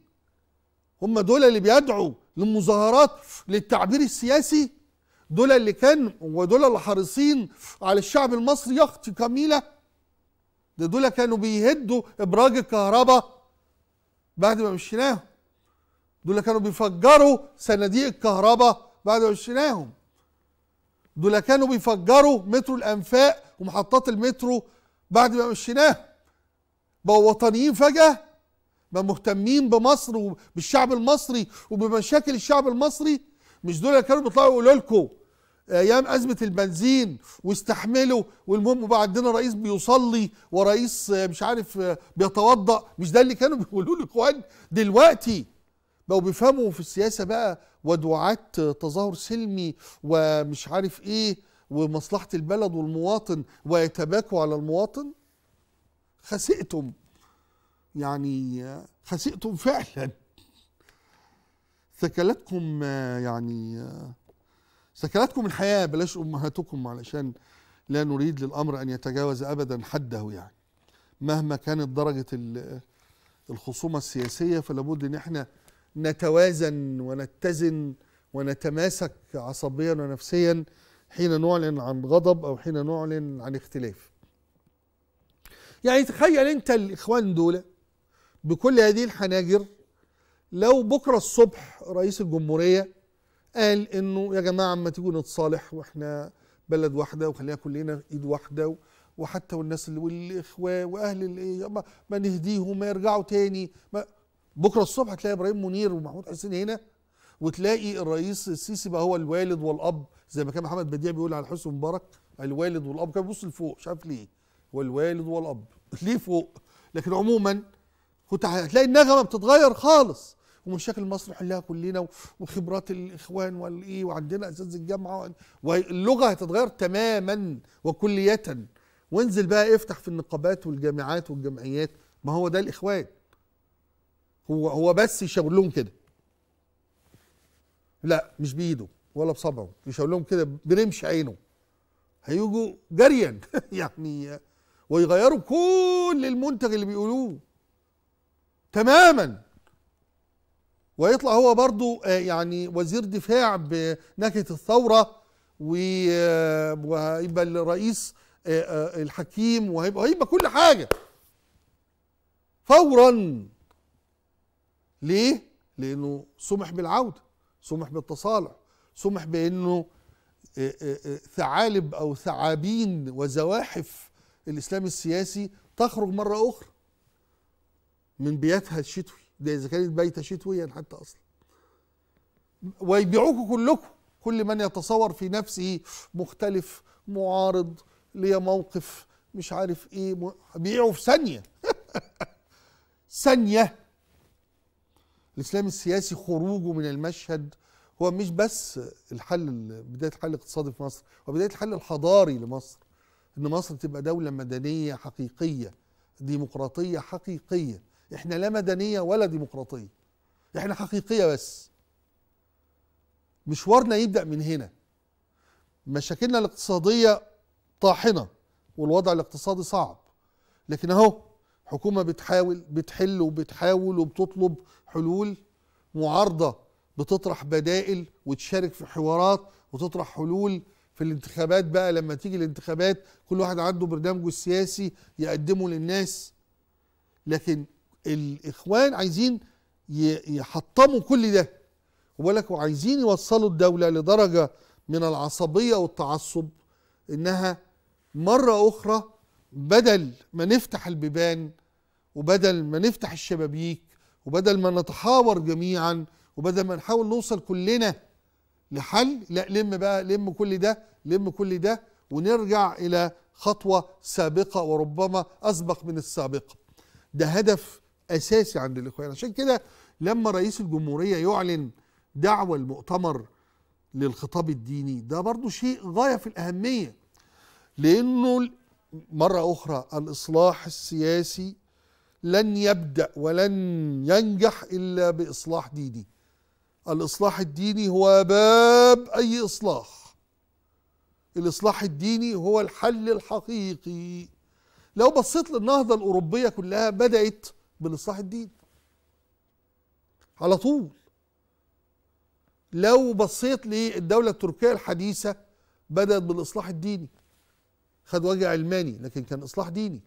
هم دول اللي بيدعوا للمظاهرات للتعبير السياسي دول اللي كان ودول اللي حريصين على الشعب المصري يخطي كميله ده دول كانوا بيهدوا ابراج الكهرباء بعد ما مشيناهم دول كانوا بيفجروا صناديق الكهرباء بعد ما شريناهم دول كانوا بيفجروا مترو الانفاق ومحطات المترو بعد ما مشيناها بقوا وطنيين فجاه بقوا مهتمين بمصر وبالشعب المصري وبمشاكل الشعب المصري مش دول اللي كانوا بيطلعوا يقولوا لكم ايام ازمه البنزين واستحملوا والمهم وبقى عندنا رئيس بيصلي ورئيس مش عارف بيتوضا مش ده اللي كانوا <laughs> بيقولوا لكم دلوقتي بقوا بيفهموا في السياسه بقى ودعاة تظاهر سلمي ومش عارف ايه ومصلحه البلد والمواطن ويتباكوا على المواطن خسئتم يعني خسئتم فعلا ثكلتكم يعني ثكلتكم الحياه بلاش امهاتكم علشان لا نريد للامر ان يتجاوز ابدا حده يعني مهما كانت درجه الخصومه السياسيه فلابد ان احنا نتوازن ونتزن ونتماسك عصبيا ونفسيا حين نعلن عن غضب او حين نعلن عن اختلاف يعني تخيل انت الاخوان دول بكل هذه الحناجر لو بكره الصبح رئيس الجمهوريه قال انه يا جماعه اما تيجوا نتصالح واحنا بلد واحده وخلينا كلنا ايد واحده وحتى والناس اللي والاخوه واهل ما نهديهم ما يرجعوا تاني ما بكره الصبح تلاقي ابراهيم منير ومحمود حسين هنا وتلاقي الرئيس السيسي بقى هو الوالد والاب زي ما كان محمد بديع بيقول على حسني مبارك الوالد والاب كان بيبص لفوق مش عارف ليه والوالد والاب <laughs> ليه فوق لكن عموما كنت هتلاقي النغمه بتتغير خالص ومشاكل مصر حلها كلنا وخبرات الاخوان والايه وعندنا اساتذه الجامعه واللغه هتتغير تماما وكليه وانزل بقى افتح في النقابات والجامعات والجمعيات ما هو ده الاخوان هو هو بس يشاور لهم كده لا مش بايده ولا بصبعه يشاور لهم كده برمش عينه هيجوا جريا <laughs> يعني ويغيروا كل المنتج اللي بيقولوه تماما ويطلع هو برضو آه، يعني وزير دفاع بنكهة الثورة آه، وهيبقى الرئيس آه، الحكيم وهيبقى كل حاجة فورا ليه؟ لأنه سمح بالعودة سمح بالتصالح سمح بأنه آه، آه، آه، ثعالب أو ثعابين وزواحف الإسلام السياسي تخرج مرة أخرى من بيتها الشتوي ده إذا كانت بيتها شتويا يعني حتى أصلا ويبيعوكم كلكم كل من يتصور في نفسه مختلف معارض ليا موقف مش عارف ايه بيعوا في ثانيه <laughs> ثانيه الاسلام السياسي خروجه من المشهد هو مش بس الحل بدايه الحل الاقتصادي في مصر هو بدايه الحل الحضاري لمصر ان مصر تبقى دوله مدنيه حقيقيه ديمقراطيه حقيقيه احنا لا مدنيه ولا ديمقراطيه احنا حقيقيه بس مشوارنا يبدا من هنا مشاكلنا الاقتصاديه طاحنه والوضع الاقتصادي صعب لكن اهو حكومه بتحاول بتحل وبتحاول وبتطلب حلول معارضه بتطرح بدائل وتشارك في حوارات وتطرح حلول في الانتخابات بقى لما تيجي الانتخابات كل واحد عنده برنامجه السياسي يقدمه للناس لكن الاخوان عايزين يحطموا كل ده وبالك وعايزين يوصلوا الدوله لدرجه من العصبيه والتعصب انها مره اخرى بدل ما نفتح البيبان وبدل ما نفتح الشبابيك وبدل ما نتحاور جميعا وبدل ما نحاول نوصل كلنا لحل لا لم بقى لم كل ده لم كل ده ونرجع الى خطوه سابقه وربما اسبق من السابقه ده هدف اساسي عند الاخوان عشان كده لما رئيس الجمهوريه يعلن دعوه المؤتمر للخطاب الديني ده برضو شيء غايه في الاهميه لانه مرة أخرى الإصلاح السياسي لن يبدأ ولن ينجح إلا بإصلاح ديني الإصلاح الديني هو باب أي إصلاح الإصلاح الديني هو الحل الحقيقي لو بصيت للنهضة الأوروبية كلها بدأت بالإصلاح الديني على طول لو بصيت للدولة التركية الحديثة بدأت بالإصلاح الديني خد وجع علماني لكن كان اصلاح ديني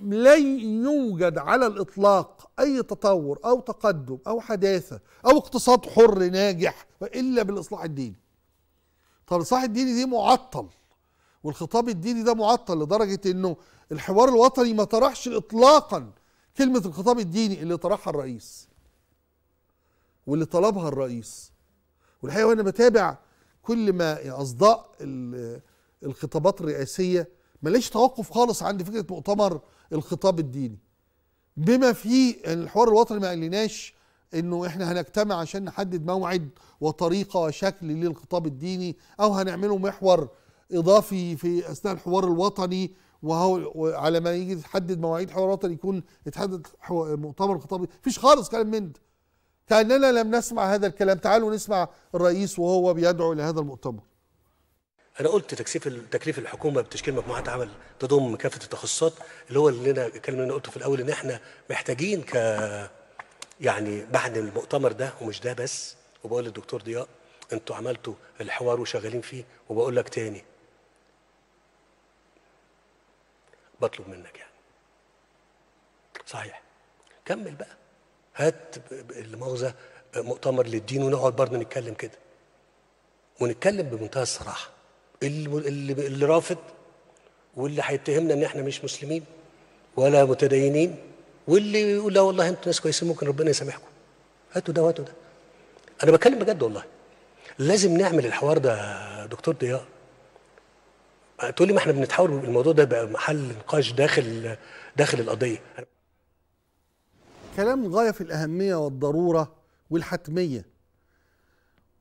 لن يوجد على الاطلاق اي تطور او تقدم او حداثه او اقتصاد حر ناجح الا بالاصلاح الديني طب الاصلاح الديني دي معطل والخطاب الديني ده معطل لدرجه انه الحوار الوطني ما طرحش اطلاقا كلمه الخطاب الديني اللي طرحها الرئيس واللي طلبها الرئيس والحقيقه وانا بتابع كل ما اصداء الخطابات الرئاسيه ماليش توقف خالص عند فكره مؤتمر الخطاب الديني بما فيه الحوار الوطني ما قالناش انه احنا هنجتمع عشان نحدد موعد وطريقه وشكل للخطاب الديني او هنعمله محور اضافي في اثناء الحوار الوطني وهو على ما يجي تحدد مواعيد حوار وطني يكون اتحدد مؤتمر الخطاب مفيش خالص كلام من ده كاننا لم نسمع هذا الكلام تعالوا نسمع الرئيس وهو بيدعو الى هذا المؤتمر انا قلت تكثيف تكليف الحكومه بتشكيل مجموعات عمل تضم كافه التخصصات اللي هو اللي انا الكلام اللي انا قلته في الاول ان احنا محتاجين ك يعني بعد المؤتمر ده ومش ده بس وبقول للدكتور ضياء انتوا عملتوا الحوار وشغالين فيه وبقول لك تاني بطلب منك يعني صحيح كمل بقى هات المؤاخذه مؤتمر للدين ونقعد برضه نتكلم كده ونتكلم بمنتهى الصراحه اللي, اللي رافض واللي هيتهمنا ان احنا مش مسلمين ولا متدينين واللي يقول لا والله انتوا ناس كويسين ممكن ربنا يسامحكم هاتوا ده وهاتوا ده انا بتكلم بجد والله لازم نعمل الحوار ده يا دكتور ضياء تقول لي ما احنا بنتحاور الموضوع ده بقى محل نقاش داخل داخل القضيه كلام غايه في الاهميه والضروره والحتميه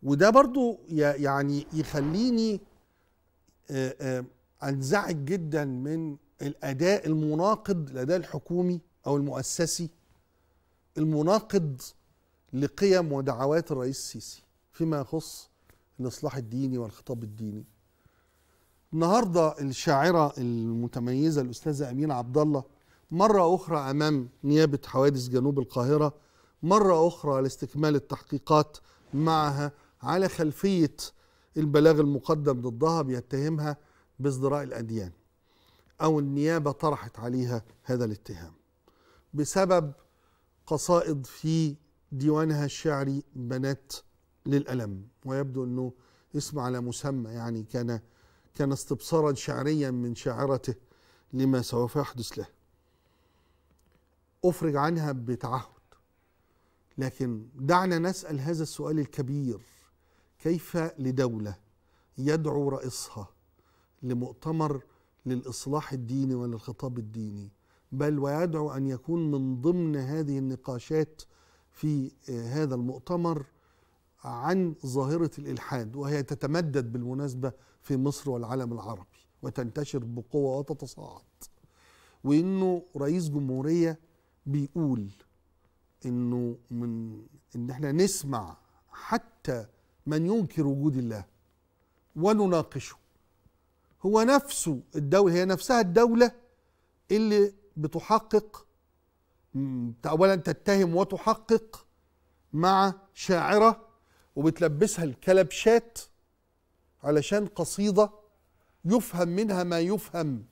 وده برضو يعني يخليني آه، آه، انزعج جدا من الاداء المناقض الاداء الحكومي او المؤسسي المناقض لقيم ودعوات الرئيس السيسي فيما يخص الاصلاح الديني والخطاب الديني النهارده الشاعره المتميزه الاستاذه امين عبد الله مره اخرى امام نيابه حوادث جنوب القاهره مره اخرى لاستكمال التحقيقات معها على خلفيه البلاغ المقدم ضدها بيتهمها بازدراء الأديان أو النيابة طرحت عليها هذا الاتهام بسبب قصائد في ديوانها الشعري بنات للألم ويبدو أنه اسم على مسمى يعني كان كان استبصارا شعريا من شاعرته لما سوف يحدث له أفرج عنها بتعهد لكن دعنا نسأل هذا السؤال الكبير كيف لدولة يدعو رئيسها لمؤتمر للإصلاح الديني وللخطاب الديني بل ويدعو أن يكون من ضمن هذه النقاشات في آه، هذا المؤتمر عن ظاهرة الإلحاد وهي تتمدد بالمناسبة في مصر والعالم العربي وتنتشر بقوة وتتصاعد وإنه رئيس جمهورية بيقول إنه من إن إحنا نسمع حتى من ينكر وجود الله ونناقشه هو نفسه الدولة هي نفسها الدولة اللي بتحقق أولا تتهم وتحقق مع شاعرة وبتلبسها الكلبشات علشان قصيدة يفهم منها ما يفهم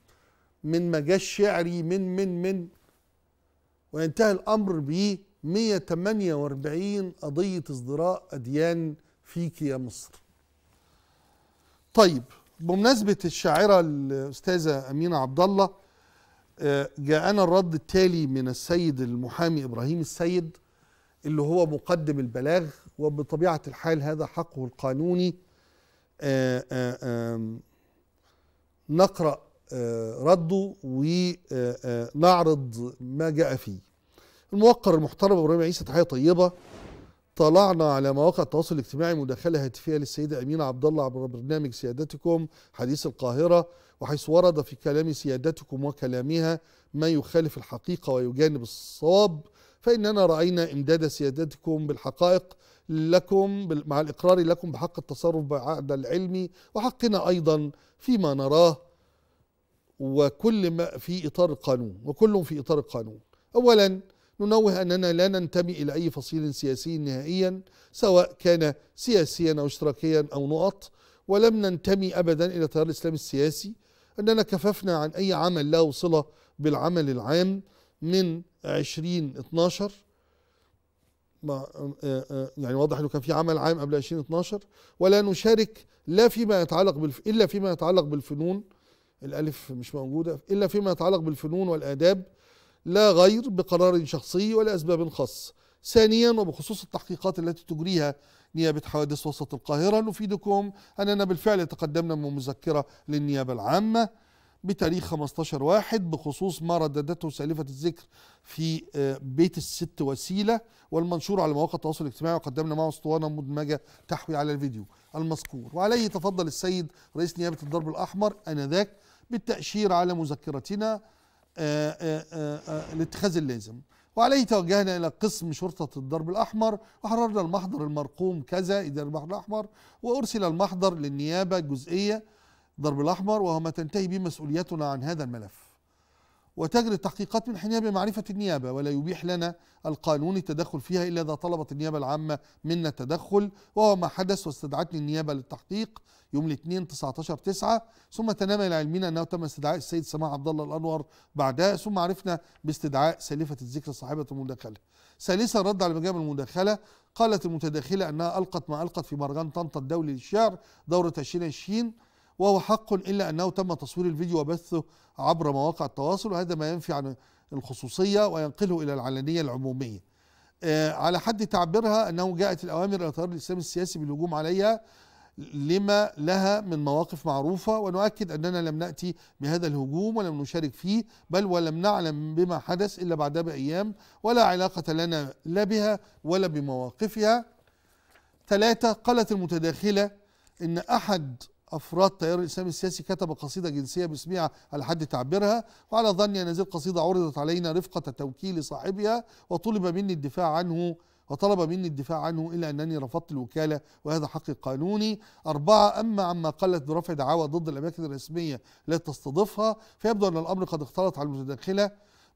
من مجال شعري من من من وينتهي الأمر ب 148 قضية ازدراء أديان فيك يا مصر طيب بمناسبة الشاعرة الأستاذة أمينة عبد الله آه، جاءنا الرد التالي من السيد المحامي إبراهيم السيد اللي هو مقدم البلاغ وبطبيعة الحال هذا حقه القانوني آه، آه، نقرأ رده ونعرض ما جاء فيه الموقر المحترم إبراهيم عيسى تحية طيبة اطلعنا على مواقع التواصل الاجتماعي مداخلة هاتفية للسيدة أمينة عبد الله عبر برنامج سيادتكم حديث القاهرة وحيث ورد في كلام سيادتكم وكلامها ما يخالف الحقيقة ويجانب الصواب فإننا رأينا إمداد سيادتكم بالحقائق لكم مع الإقرار لكم بحق التصرف بعد العلم وحقنا أيضا فيما نراه وكل ما في إطار القانون وكل في إطار القانون أولا ننوه أننا لا ننتمي إلى أي فصيل سياسي نهائيا سواء كان سياسيا أو اشتراكيا أو نقط ولم ننتمي أبدا إلى تيار الاسلام السياسي أننا كففنا عن أي عمل له صلة بالعمل العام من 2012 آه، آه، يعني واضح انه كان في عمل عام قبل 2012 ولا نشارك لا فيما يتعلق بالف... الا فيما يتعلق بالفنون الالف مش موجوده الا فيما يتعلق بالفنون والاداب لا غير بقرار شخصي ولا أسباب خاصة ثانيا وبخصوص التحقيقات التي تجريها نيابة حوادث وسط القاهرة نفيدكم أننا بالفعل تقدمنا من مذكرة للنيابة العامة بتاريخ 15 واحد بخصوص ما رددته سالفة الذكر في آه، بيت الست وسيلة والمنشور على مواقع التواصل الاجتماعي وقدمنا معه اسطوانة مدمجة تحوي على الفيديو المذكور وعليه تفضل السيد رئيس نيابة الضرب الأحمر آنذاك بالتأشير على مذكرتنا آه، آه، آه، الاتخاذ اللازم وعليه توجهنا إلى قسم شرطة الضرب الأحمر وحررنا المحضر المرقوم كذا إدارة البحر الأحمر وأرسل المحضر للنيابة الجزئية ضرب الأحمر وهو ما تنتهي به مسؤوليتنا عن هذا الملف وتجري التحقيقات من حينها بمعرفة النيابة ولا يبيح لنا القانون التدخل فيها إلا إذا طلبت النيابة العامة منا التدخل وهو ما حدث واستدعتني النيابة للتحقيق يوم الاثنين 19 9 ثم تنامى العلمين أنه تم استدعاء السيد سماح عبد الله الأنور بعدها ثم عرفنا باستدعاء سالفة الذكر صاحبة المداخلة ثالثا رد على مجامل المداخلة قالت المتداخلة أنها ألقت ما ألقت في مهرجان طنطا الدولي للشعر دورة 2020 وهو حق إلا أنه تم تصوير الفيديو وبثه عبر مواقع التواصل وهذا ما ينفي عن الخصوصية وينقله إلى العلنية العمومية آه، على حد تعبيرها أنه جاءت الأوامر إلى التيار الاسلام السياسي بالهجوم عليها لما لها من مواقف معروفة ونؤكد أننا لم نأتي بهذا الهجوم ولم نشارك فيه بل ولم نعلم بما حدث إلا بعدها بأيام ولا علاقة لنا لا بها ولا بمواقفها ثلاثة قالت المتداخلة إن أحد افراد تيار الاسلام السياسي كتب قصيده جنسيه باسمها على حد تعبيرها وعلى ظني ان هذه القصيده عرضت علينا رفقه توكيل صاحبها وطلب مني الدفاع عنه وطلب مني الدفاع عنه إلا أنني رفضت الوكالة وهذا حق قانوني أربعة أما عما قلت برفع دعاوى ضد الأماكن الرسمية التي تستضيفها فيبدو أن الأمر قد اختلط على المتداخلة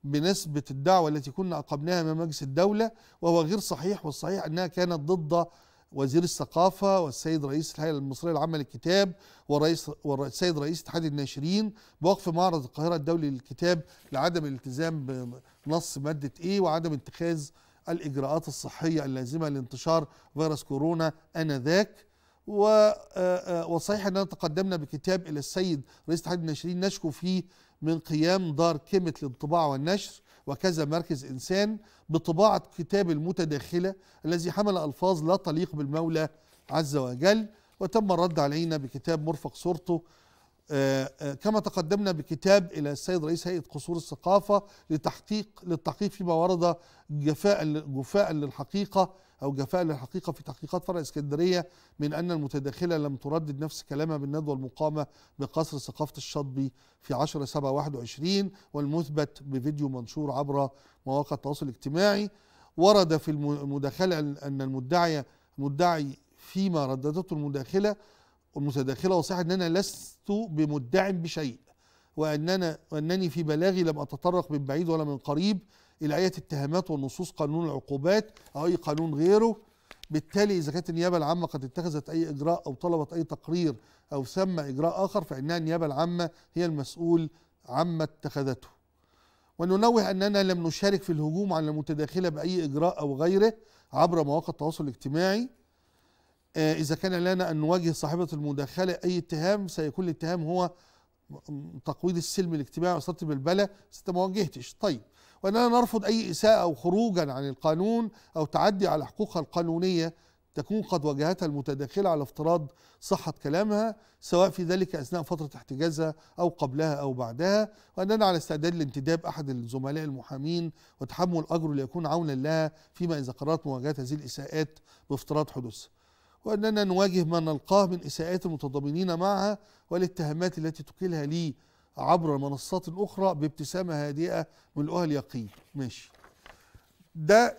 بنسبة الدعوة التي كنا أقمناها أمام مجلس الدولة وهو غير صحيح والصحيح أنها كانت ضد وزير الثقافة والسيد رئيس الهيئة المصرية العامة للكتاب والرئيس والسيد رئيس اتحاد الناشرين بوقف معرض القاهرة الدولي للكتاب لعدم الالتزام بنص مادة إيه وعدم اتخاذ الإجراءات الصحية اللازمة لانتشار فيروس كورونا آنذاك آه، آه، وصحيح أننا تقدمنا بكتاب إلى السيد رئيس اتحاد الناشرين نشكو فيه من قيام دار كلمة للطباعة والنشر وكذا مركز إنسان بطباعة كتاب المتداخلة الذي حمل ألفاظ لا تليق بالمولى عز وجل وتم الرد علينا بكتاب مرفق صورته آه، آه، كما تقدمنا بكتاب إلى السيد رئيس هيئة قصور الثقافة لتحقيق للتحقيق فيما ورد جفاء جفاء للحقيقة أو جفاء للحقيقة في تحقيقات فرع اسكندرية من أن المتداخلة لم تردد نفس كلامها بالندوة المقامة بقصر ثقافة الشاطبي في 10 7 21 والمثبت بفيديو منشور عبر مواقع التواصل الاجتماعي ورد في المداخلة أن المدعي مدعي فيما رددته المداخلة المتداخلة وصح أننا لست بمدع بشيء وأننا وأنني في بلاغي لم أتطرق من بعيد ولا من قريب العية اتهامات والنصوص قانون العقوبات أو آه، أي قانون غيره بالتالي إذا كانت النيابة العامة قد اتخذت أي إجراء أو طلبت أي تقرير أو سمى إجراء آخر فإنها النيابة العامة هي المسؤول عما اتخذته وننوه أننا لم نشارك في الهجوم على المتداخلة بأي إجراء أو غيره عبر مواقع التواصل الاجتماعي آه، إذا كان لنا أن نواجه صاحبة المداخلة أي اتهام سيكون الاتهام هو تقويض السلم الاجتماعي وصلت البلبلة ست ما واجهتش طيب وأننا نرفض أي إساءة أو خروجا عن القانون أو تعدي على حقوقها القانونية تكون قد واجهتها المتداخلة على افتراض صحة كلامها سواء في ذلك أثناء فترة احتجازها أو قبلها أو بعدها وأننا على استعداد لانتداب أحد الزملاء المحامين وتحمل أجره ليكون عونا لها فيما إذا قررت مواجهة هذه الإساءات بافتراض حدوثها وأننا نواجه ما نلقاه من إساءات المتضامنين معها والاتهامات التي تقيلها لي عبر المنصات الاخرى بابتسامه هادئه ملؤها اليقين ماشي ده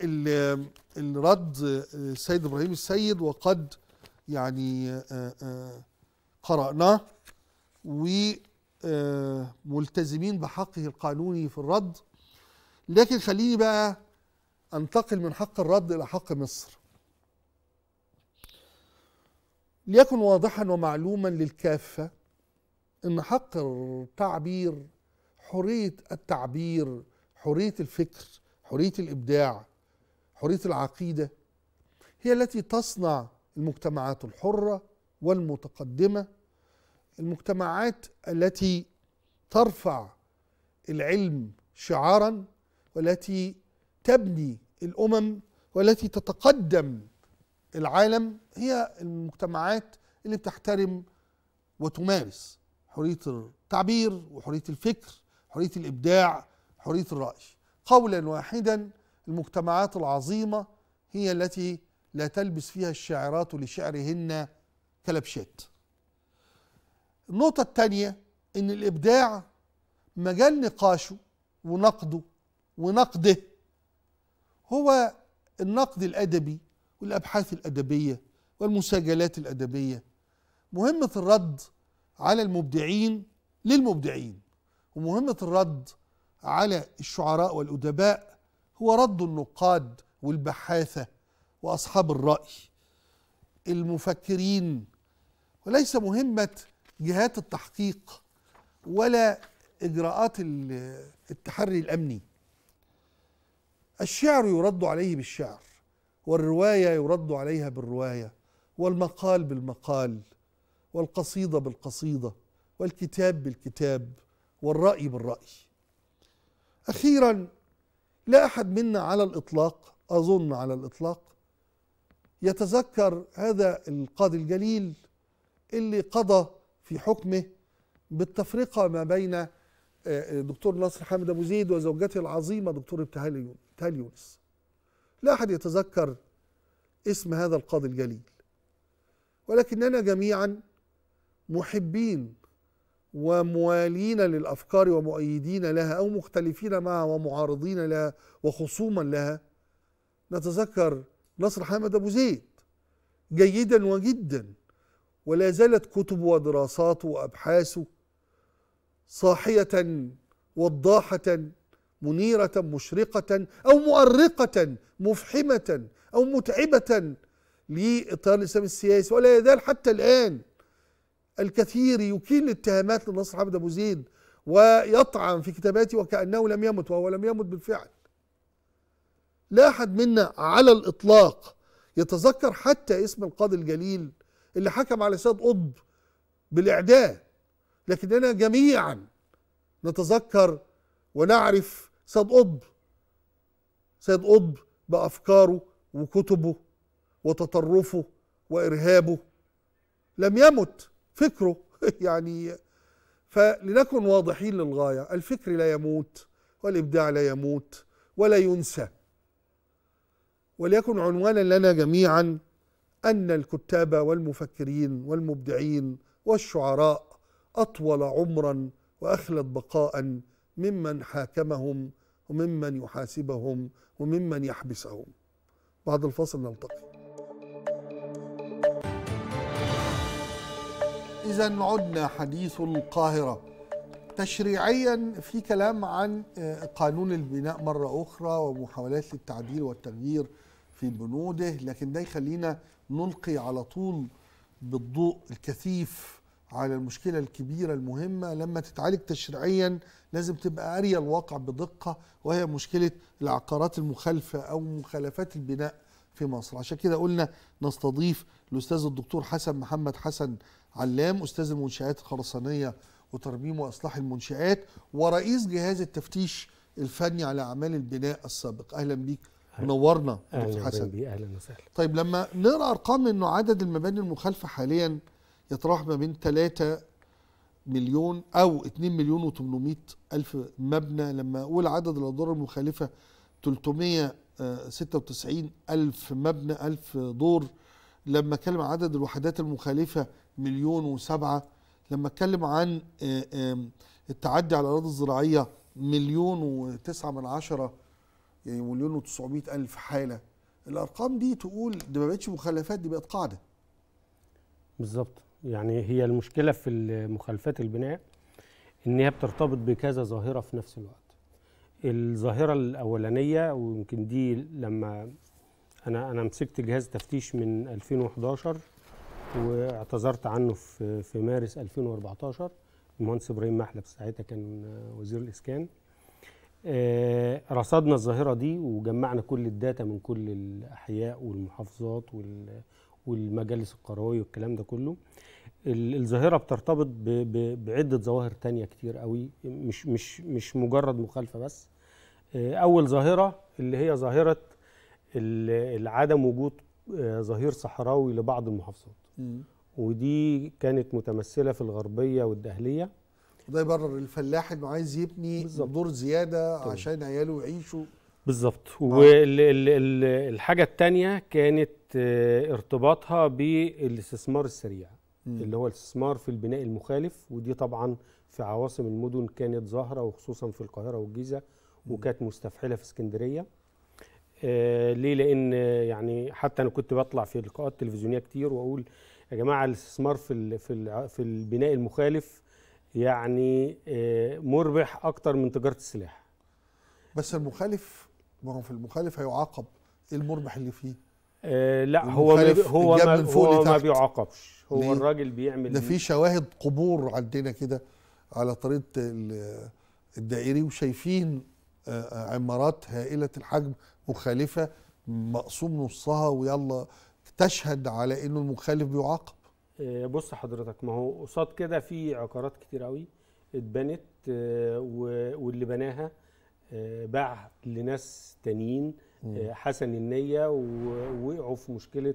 الرد السيد آه، ابراهيم السيد وقد يعني آه، آه، قرأناه وملتزمين بحقه القانوني في الرد لكن خليني بقى انتقل من حق الرد الى حق مصر ليكن واضحا ومعلوما للكافه ان حق التعبير حريه التعبير حريه الفكر حريه الابداع حريه العقيده هي التي تصنع المجتمعات الحره والمتقدمه المجتمعات التي ترفع العلم شعارا والتي تبني الامم والتي تتقدم العالم هي المجتمعات اللي بتحترم وتمارس حريه التعبير وحريه الفكر حريه الابداع حريه الراي قولا واحدا المجتمعات العظيمه هي التي لا تلبس فيها الشاعرات لشعرهن كلبشات النقطه الثانيه ان الابداع مجال نقاشه ونقده ونقده هو النقد الادبي والابحاث الادبيه والمساجلات الادبيه مهمه الرد على المبدعين للمبدعين ومهمة الرد على الشعراء والأدباء هو رد النقاد والبحاثة وأصحاب الرأي المفكرين وليس مهمة جهات التحقيق ولا إجراءات التحري الأمني الشعر يرد عليه بالشعر والرواية يرد عليها بالرواية والمقال بالمقال والقصيدة بالقصيدة والكتاب بالكتاب والرأي بالرأي أخيرا لا أحد منا على الإطلاق أظن على الإطلاق يتذكر هذا القاضي الجليل اللي قضى في حكمه بالتفرقة ما بين آه، دكتور ناصر حامد أبو زيد وزوجته العظيمة دكتور ابتهال يونس لا أحد يتذكر اسم هذا القاضي الجليل ولكننا جميعا محبين وموالين للافكار ومؤيدين لها او مختلفين معها ومعارضين لها وخصوما لها نتذكر نصر حامد ابو زيد جيدا وجدا ولا زالت كتبه ودراساته وابحاثه صاحيه وضاحه منيره مشرقه او مؤرقه مفحمه او متعبه لإطار الإسلام السياسي ولا يزال حتى الآن الكثير يكيل الاتهامات للنصر عبد أبو زيد ويطعن في كتاباته وكأنه لم يمت وهو لم يمت بالفعل لا أحد منا على الإطلاق يتذكر حتى اسم القاضي الجليل اللي حكم على سيد قطب بالإعدام لكننا جميعا نتذكر ونعرف سيد قطب سيد قطب بأفكاره وكتبه وتطرفه وإرهابه لم يمت فكره <laughs> يعني فلنكن واضحين للغاية الفكر لا يموت والإبداع لا يموت ولا ينسى وليكن عنوانا لنا جميعا أن الكتاب والمفكرين والمبدعين والشعراء أطول عمرا وأخلد بقاء ممن حاكمهم وممن يحاسبهم وممن يحبسهم بعد الفصل نلتقي إذا عدنا حديث القاهرة تشريعيا في كلام عن آه، قانون البناء مرة أخرى ومحاولات للتعديل والتغيير في بنوده لكن ده يخلينا نلقي على طول بالضوء الكثيف على المشكلة الكبيرة المهمة لما تتعالج تشريعيا لازم تبقى أري الواقع بدقة وهي مشكلة العقارات المخالفة أو مخالفات البناء في مصر عشان كده قلنا نستضيف الأستاذ الدكتور حسن محمد حسن علام استاذ المنشآت الخرسانيه وترميم واصلاح المنشآت ورئيس جهاز التفتيش الفني على اعمال البناء السابق اهلا بيك منورنا أهلا حسن اهلا وسهلا طيب لما نقرا ارقام انه عدد المباني المخالفه حاليا يتراوح ما بين 3 مليون او 2 مليون و800 الف مبنى لما اقول عدد الادوار المخالفه 396 الف مبنى الف دور لما اتكلم عدد الوحدات المخالفه مليون وسبعة لما اتكلم عن آه، التعدي على الأراضي الزراعية مليون وتسعة من عشرة يعني مليون وتسعمائة ألف حالة الأرقام دي تقول دي ما بقتش مخالفات دي بقت قاعدة بالظبط يعني هي المشكلة في مخالفات البناء إن هي بترتبط بكذا ظاهرة في نفس الوقت الظاهرة الأولانية ويمكن دي لما أنا أنا مسكت جهاز تفتيش من 2011 واعتذرت عنه في في مارس 2014 المهندس ابراهيم محلب ساعتها كان وزير الاسكان آه، رصدنا الظاهره دي وجمعنا كل الداتا من كل الاحياء والمحافظات والمجالس القرويه والكلام ده كله الظاهره بترتبط بعده ظواهر تانية كتير قوي مش مش مش مجرد مخالفه بس آه، اول ظاهره اللي هي ظاهره عدم وجود آه، ظهير صحراوي لبعض المحافظات ودي كانت متمثله في الغربيه والدهليه وده يبرر الفلاح انه عايز يبني دور زياده طبعا. عشان عياله يعيشوا بالظبط آه. والحاجه الثانيه كانت آه، ارتباطها بالاستثمار السريع م. اللي هو الاستثمار في البناء المخالف ودي طبعا في عواصم المدن كانت ظاهره وخصوصا في القاهره والجيزه وكانت مستفحله في اسكندريه آه، ليه لان آه، يعني حتى انا كنت بطلع في لقاءات تلفزيونيه كتير واقول يا جماعه الاستثمار في في في البناء المخالف يعني آه، مربح اكتر من تجاره السلاح بس المخالف ما هو في المخالف هيعاقب ايه المربح اللي فيه آه لا هو ما هو ما هو ما بيعاقبش هو الراجل بيعمل ده في شواهد قبور عندنا كده على طريقه الدائري وشايفين عمارات هائله الحجم مخالفه مقصوم نصها ويلا تشهد على انه المخالف بيعاقب آه، بص حضرتك ما هو قصاد كده في عقارات كتير قوي اتبنت آه، واللي بناها آه، باع لناس تانيين حسن النيه ووقعوا في مشكله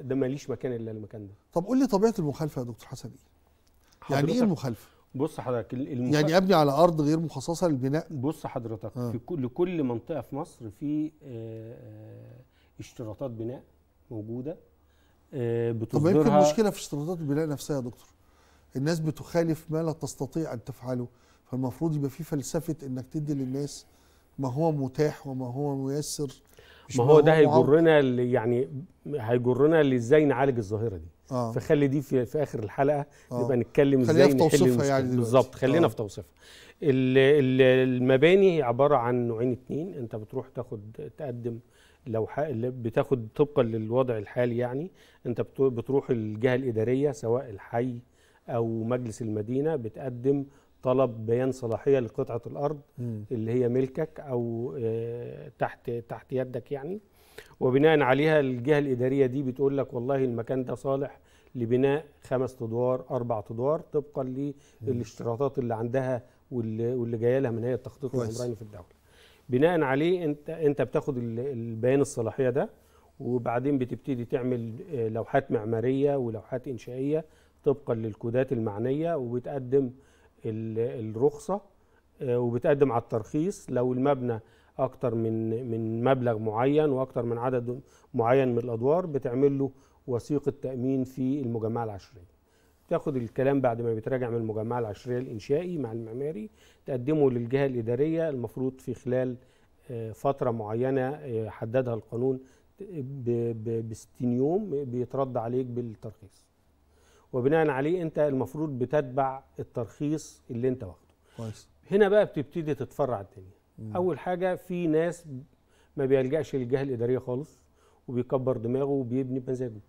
ده ماليش مكان الا المكان ده طب قول لي طبيعه المخالفه يا دكتور حسن ايه يعني ايه المخالفه بص حضرتك المفا... يعني ابني على ارض غير مخصصه للبناء بص حضرتك آه. في كل لكل منطقه في مصر في آه، آه، اشتراطات بناء موجوده بتصدرها آه، طب يمكن المشكله في اشتراطات البناء نفسها يا دكتور الناس بتخالف ما لا تستطيع ان تفعله فالمفروض يبقى في فلسفه انك تدي للناس ما هو متاح وما هو ميسر ما هو ده هيجرنا يعني هيجرنا لازاي نعالج الظاهره دي آه. فخلي دي في, في اخر الحلقه آه. نبقى نتكلم ازاي في توصيفها يعني بالظبط خلينا آه. في توصيفها المباني عباره عن نوعين اتنين انت بتروح تاخد تقدم لو بتاخد طبقا للوضع الحالي يعني انت بتروح الجهه الاداريه سواء الحي او مجلس المدينه بتقدم طلب بيان صلاحيه لقطعه الارض م. اللي هي ملكك او آه، تحت تحت يدك يعني وبناء عليها الجهه الاداريه دي بتقول لك والله المكان ده صالح لبناء خمس ادوار اربع ادوار طبقا للاشتراطات اللي عندها واللي, واللي جايه لها من هيئه التخطيط والعمراني في الدوله. بناء عليه انت انت بتاخد البيان الصلاحيه ده وبعدين بتبتدي تعمل آه، لوحات معماريه ولوحات انشائيه طبقا للكودات المعنيه وبتقدم الرخصه آه، وبتقدم على الترخيص لو المبنى اكتر من من مبلغ معين واكتر من عدد معين من الادوار بتعمل له وثيقه تامين في المجمعه العشريه تاخد الكلام بعد ما بيتراجع من المجمع العشريه الانشائي مع المعماري تقدمه للجهه الاداريه المفروض في خلال آه، فتره معينه آه، حددها القانون ب 60 يوم بيترد عليك بالترخيص وبناء عليه انت المفروض بتتبع الترخيص اللي انت واخده كويس هنا بقى بتبتدي تتفرع الدنيا مم. اول حاجه في ناس ما بيلجاش للجهه الاداريه خالص وبيكبر دماغه وبيبني بمزاجه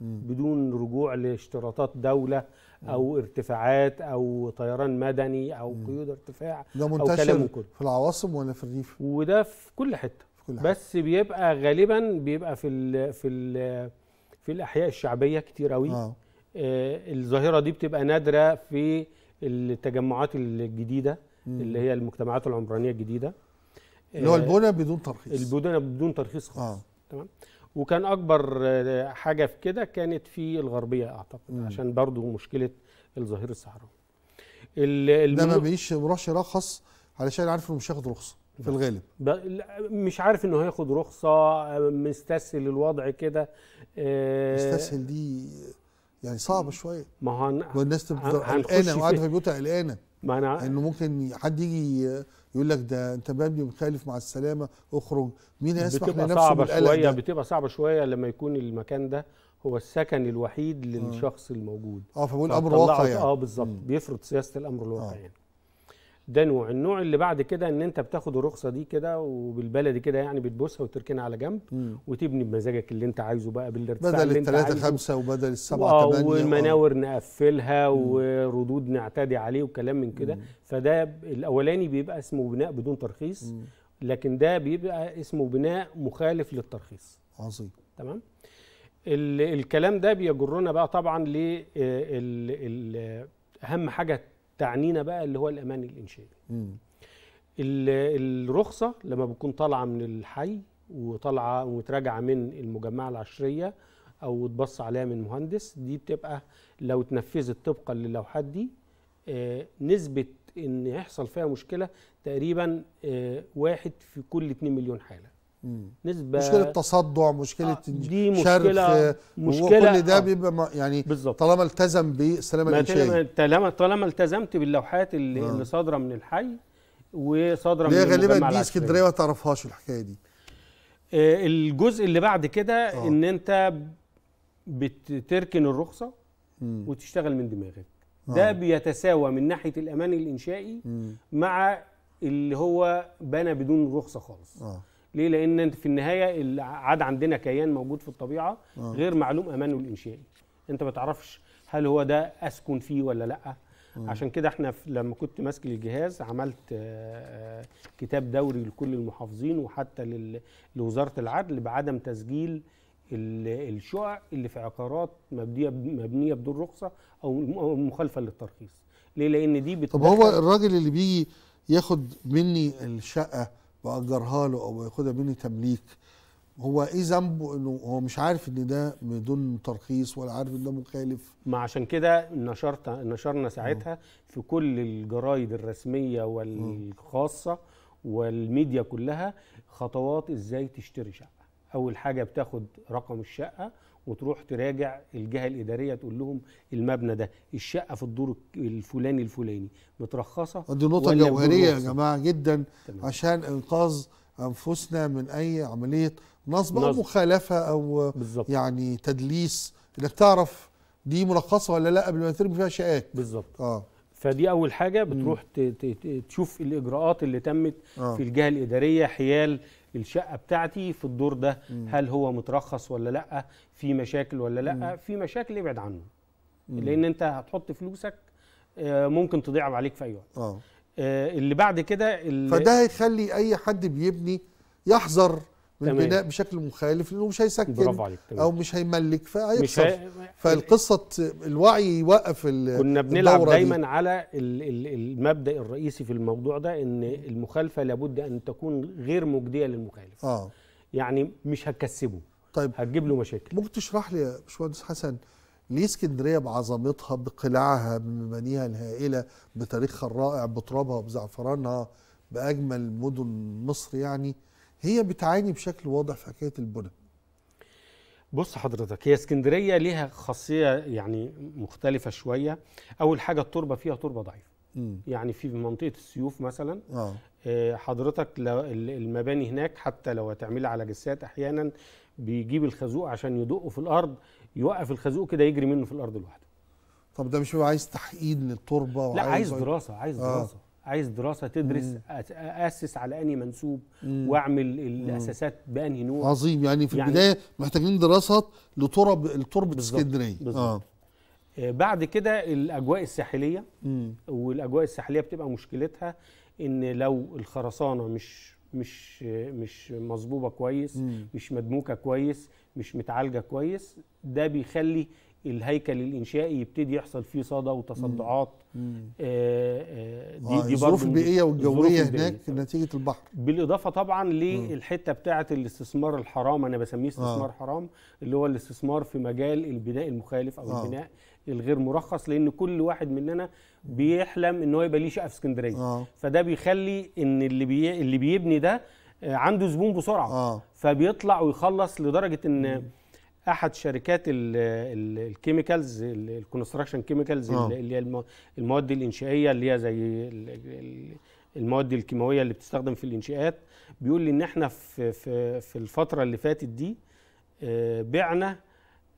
بدون رجوع لاشتراطات دوله او ارتفاعات او طيران مدني او قيود ارتفاع ده منتشر في العواصم ولا في الريف وده في كل حته في كل حتة. بس بيبقى غالبا بيبقى في ال في ال في الاحياء الشعبيه كتير قوي آه. آه الظاهره دي بتبقى نادره في التجمعات الجديده اللي هي المجتمعات العمرانيه الجديده اللي هو آه، البنى بدون ترخيص البنى بدون ترخيص خالص آه. تمام وكان اكبر آه، حاجه في كده كانت في الغربيه اعتقد مم. عشان برضو مشكله الظهير الصحراوي ده ما بيش بيروحش يرخص علشان عارف انه مش هياخد رخصه في الغالب مش عارف انه هياخد رخصه مستسهل الوضع كده آه، مستسهل دي يعني صعبه شويه ما هو والناس تبقى قلقانه وقاعده في بيوتها قلقانه ما أنا انه ممكن حد يجي يقول لك ده انت مبني مخالف مع السلامه اخرج مين هيسمح لنفسه صعبة شويه ده؟ بتبقى صعبه شويه لما يكون المكان ده هو السكن الوحيد آه. للشخص الموجود اه فبقول امر واقع يعني اه بالظبط بيفرض سياسه الامر الواقع آه. يعني ده نوع النوع اللي بعد كده ان انت بتاخد الرخصه دي كده وبالبلدي كده يعني بتبوسها وتركنها على جنب مم. وتبني بمزاجك اللي انت عايزه بقى بالارتفاع بدل اللي انت عايزه بدل الثلاثه خمسه وبدل السبعه ثمانيه آه، والمناور أوه. نقفلها وردود نعتدي عليه وكلام من كده فده الاولاني بيبقى اسمه بناء بدون ترخيص مم. لكن ده بيبقى اسمه بناء مخالف للترخيص عظيم تمام الكلام ده بيجرنا بقى طبعا ل اهم حاجه تعنينا بقى اللي هو الامان الانشائي الرخصه لما بتكون طالعه من الحي وطالعه ومتراجعه من المجمعه العشريه او تبص عليها من مهندس دي بتبقى لو اتنفذت طبقا للوحات دي آه، نسبه ان يحصل فيها مشكله تقريبا آه، واحد في كل 2 مليون حاله نسبه مشكله تصدع مشكله آه، دي مشكله شرخ مشكله وكل ده آه. بيبقى يعني بالزبط. طالما التزم بالسلامه الانشائيه طالما طالما التزمت باللوحات اللي, آه. اللي صادره من الحي وصادره من غالبا دي اسكندريه ما تعرفهاش الحكايه دي آه الجزء اللي بعد كده آه. ان انت بتركن الرخصه م. وتشتغل من دماغك آه. ده بيتساوى من ناحيه الامان الانشائي م. مع اللي هو بنى بدون رخصه خالص آه. ليه لان في النهايه عاد عندنا كيان موجود في الطبيعه آه. غير معلوم امانه الانشائي انت ما تعرفش هل هو ده اسكن فيه ولا لا آه. عشان كده احنا لما كنت ماسك الجهاز عملت آه، آه، كتاب دوري لكل المحافظين وحتى لوزاره العدل بعدم تسجيل الشقق اللي في عقارات مبنيه مبنيه بدون رخصه او مخالفه للترخيص ليه لان دي طب هو الراجل اللي بيجي ياخد مني الشقه باجرها له او ياخدها مني تمليك هو ايه ذنبه انه هو مش عارف ان ده بدون ترخيص ولا عارف ان ده مخالف ما عشان كده نشرت نشرنا ساعتها أه. في كل الجرايد الرسميه والخاصه أه. والميديا كلها خطوات ازاي تشتري شقه اول حاجه بتاخد رقم الشقه وتروح تراجع الجهه الاداريه تقول لهم المبنى ده الشقه في الدور الفلاني الفلاني مترخصه دي نقطه جوهريه يا جماعه جدا تمام. عشان انقاذ انفسنا من اي عمليه نصب او مخالفه او بالزبط. يعني تدليس انك تعرف دي مرخصه ولا لا قبل ما ترمي فيها شقاك بالظبط اه فدي اول حاجه بتروح تشوف الاجراءات اللي تمت آه. في الجهه الاداريه حيال الشقه بتاعتي في الدور ده مم. هل هو مترخص ولا لا في مشاكل ولا لا مم. في مشاكل ابعد عنه مم. لان انت هتحط فلوسك آه، ممكن تضيع عليك في اي وقت آه. آه، اللي بعد كده فده هيخلي اي حد بيبني يحذر البناء بشكل مخالف لانه مش هيسكن برافو عليك او مش هيملك فهيكسر هي... فالقصه الوعي يوقف كنا بنلعب دايما دي. على المبدا الرئيسي في الموضوع ده ان المخالفه لابد ان تكون غير مجديه للمخالف اه يعني مش هتكسبه طيب هتجيب له مشاكل ممكن تشرح لي يا باشمهندس حسن ليه اسكندريه بعظمتها بقلاعها بمبانيها الهائله بتاريخها الرائع بترابها بزعفرانها باجمل مدن مصر يعني هي بتعاني بشكل واضح في حكايه البنى بص حضرتك هي اسكندريه ليها خاصيه يعني مختلفه شويه اول حاجه التربه فيها تربه ضعيفه يعني في منطقه السيوف مثلا آه. آه، حضرتك المباني هناك حتى لو هتعملها على جسات احيانا بيجيب الخازوق عشان يدقه في الارض يوقف الخازوق كده يجري منه في الارض لوحده طب ده مش عايز تحقيق للتربه لا عايز دراسه عايز آه. دراسه آه. عايز دراسه تدرس اسس على انهي منسوب واعمل الاساسات بانهي نوع عظيم يعني في يعني البدايه محتاجين دراسات لترب لتربه اسكندريه آه. اه بعد كده الاجواء الساحليه مم. والاجواء الساحليه بتبقى مشكلتها ان لو الخرسانه مش مش مش مظبوبه كويس مم. مش مدموكه كويس مش متعالجه كويس ده بيخلي الهيكل الانشائي يبتدي يحصل فيه صدى وتصدعات آه، آه، دي آه دي الظروف البيئيه والجويه هناك نتيجه البحر بالاضافه طبعا للحته بتاعه الاستثمار الحرام انا بسميه استثمار آه. حرام اللي هو الاستثمار في مجال البناء المخالف او آه. البناء الغير مرخص لان كل واحد مننا بيحلم ان هو يبقى ليه شقه في اسكندريه آه. فده بيخلي ان اللي بي... اللي بيبني ده آه، عنده زبون بسرعه آه. فبيطلع ويخلص لدرجه ان مم. احد شركات الكيميكالز الكونستراكشن كيميكالز آه. اللي هي المواد الانشائيه اللي هي زي المواد الكيماويه اللي بتستخدم في الانشاءات بيقول لي ان احنا في في في الفتره اللي فاتت دي آه، بعنا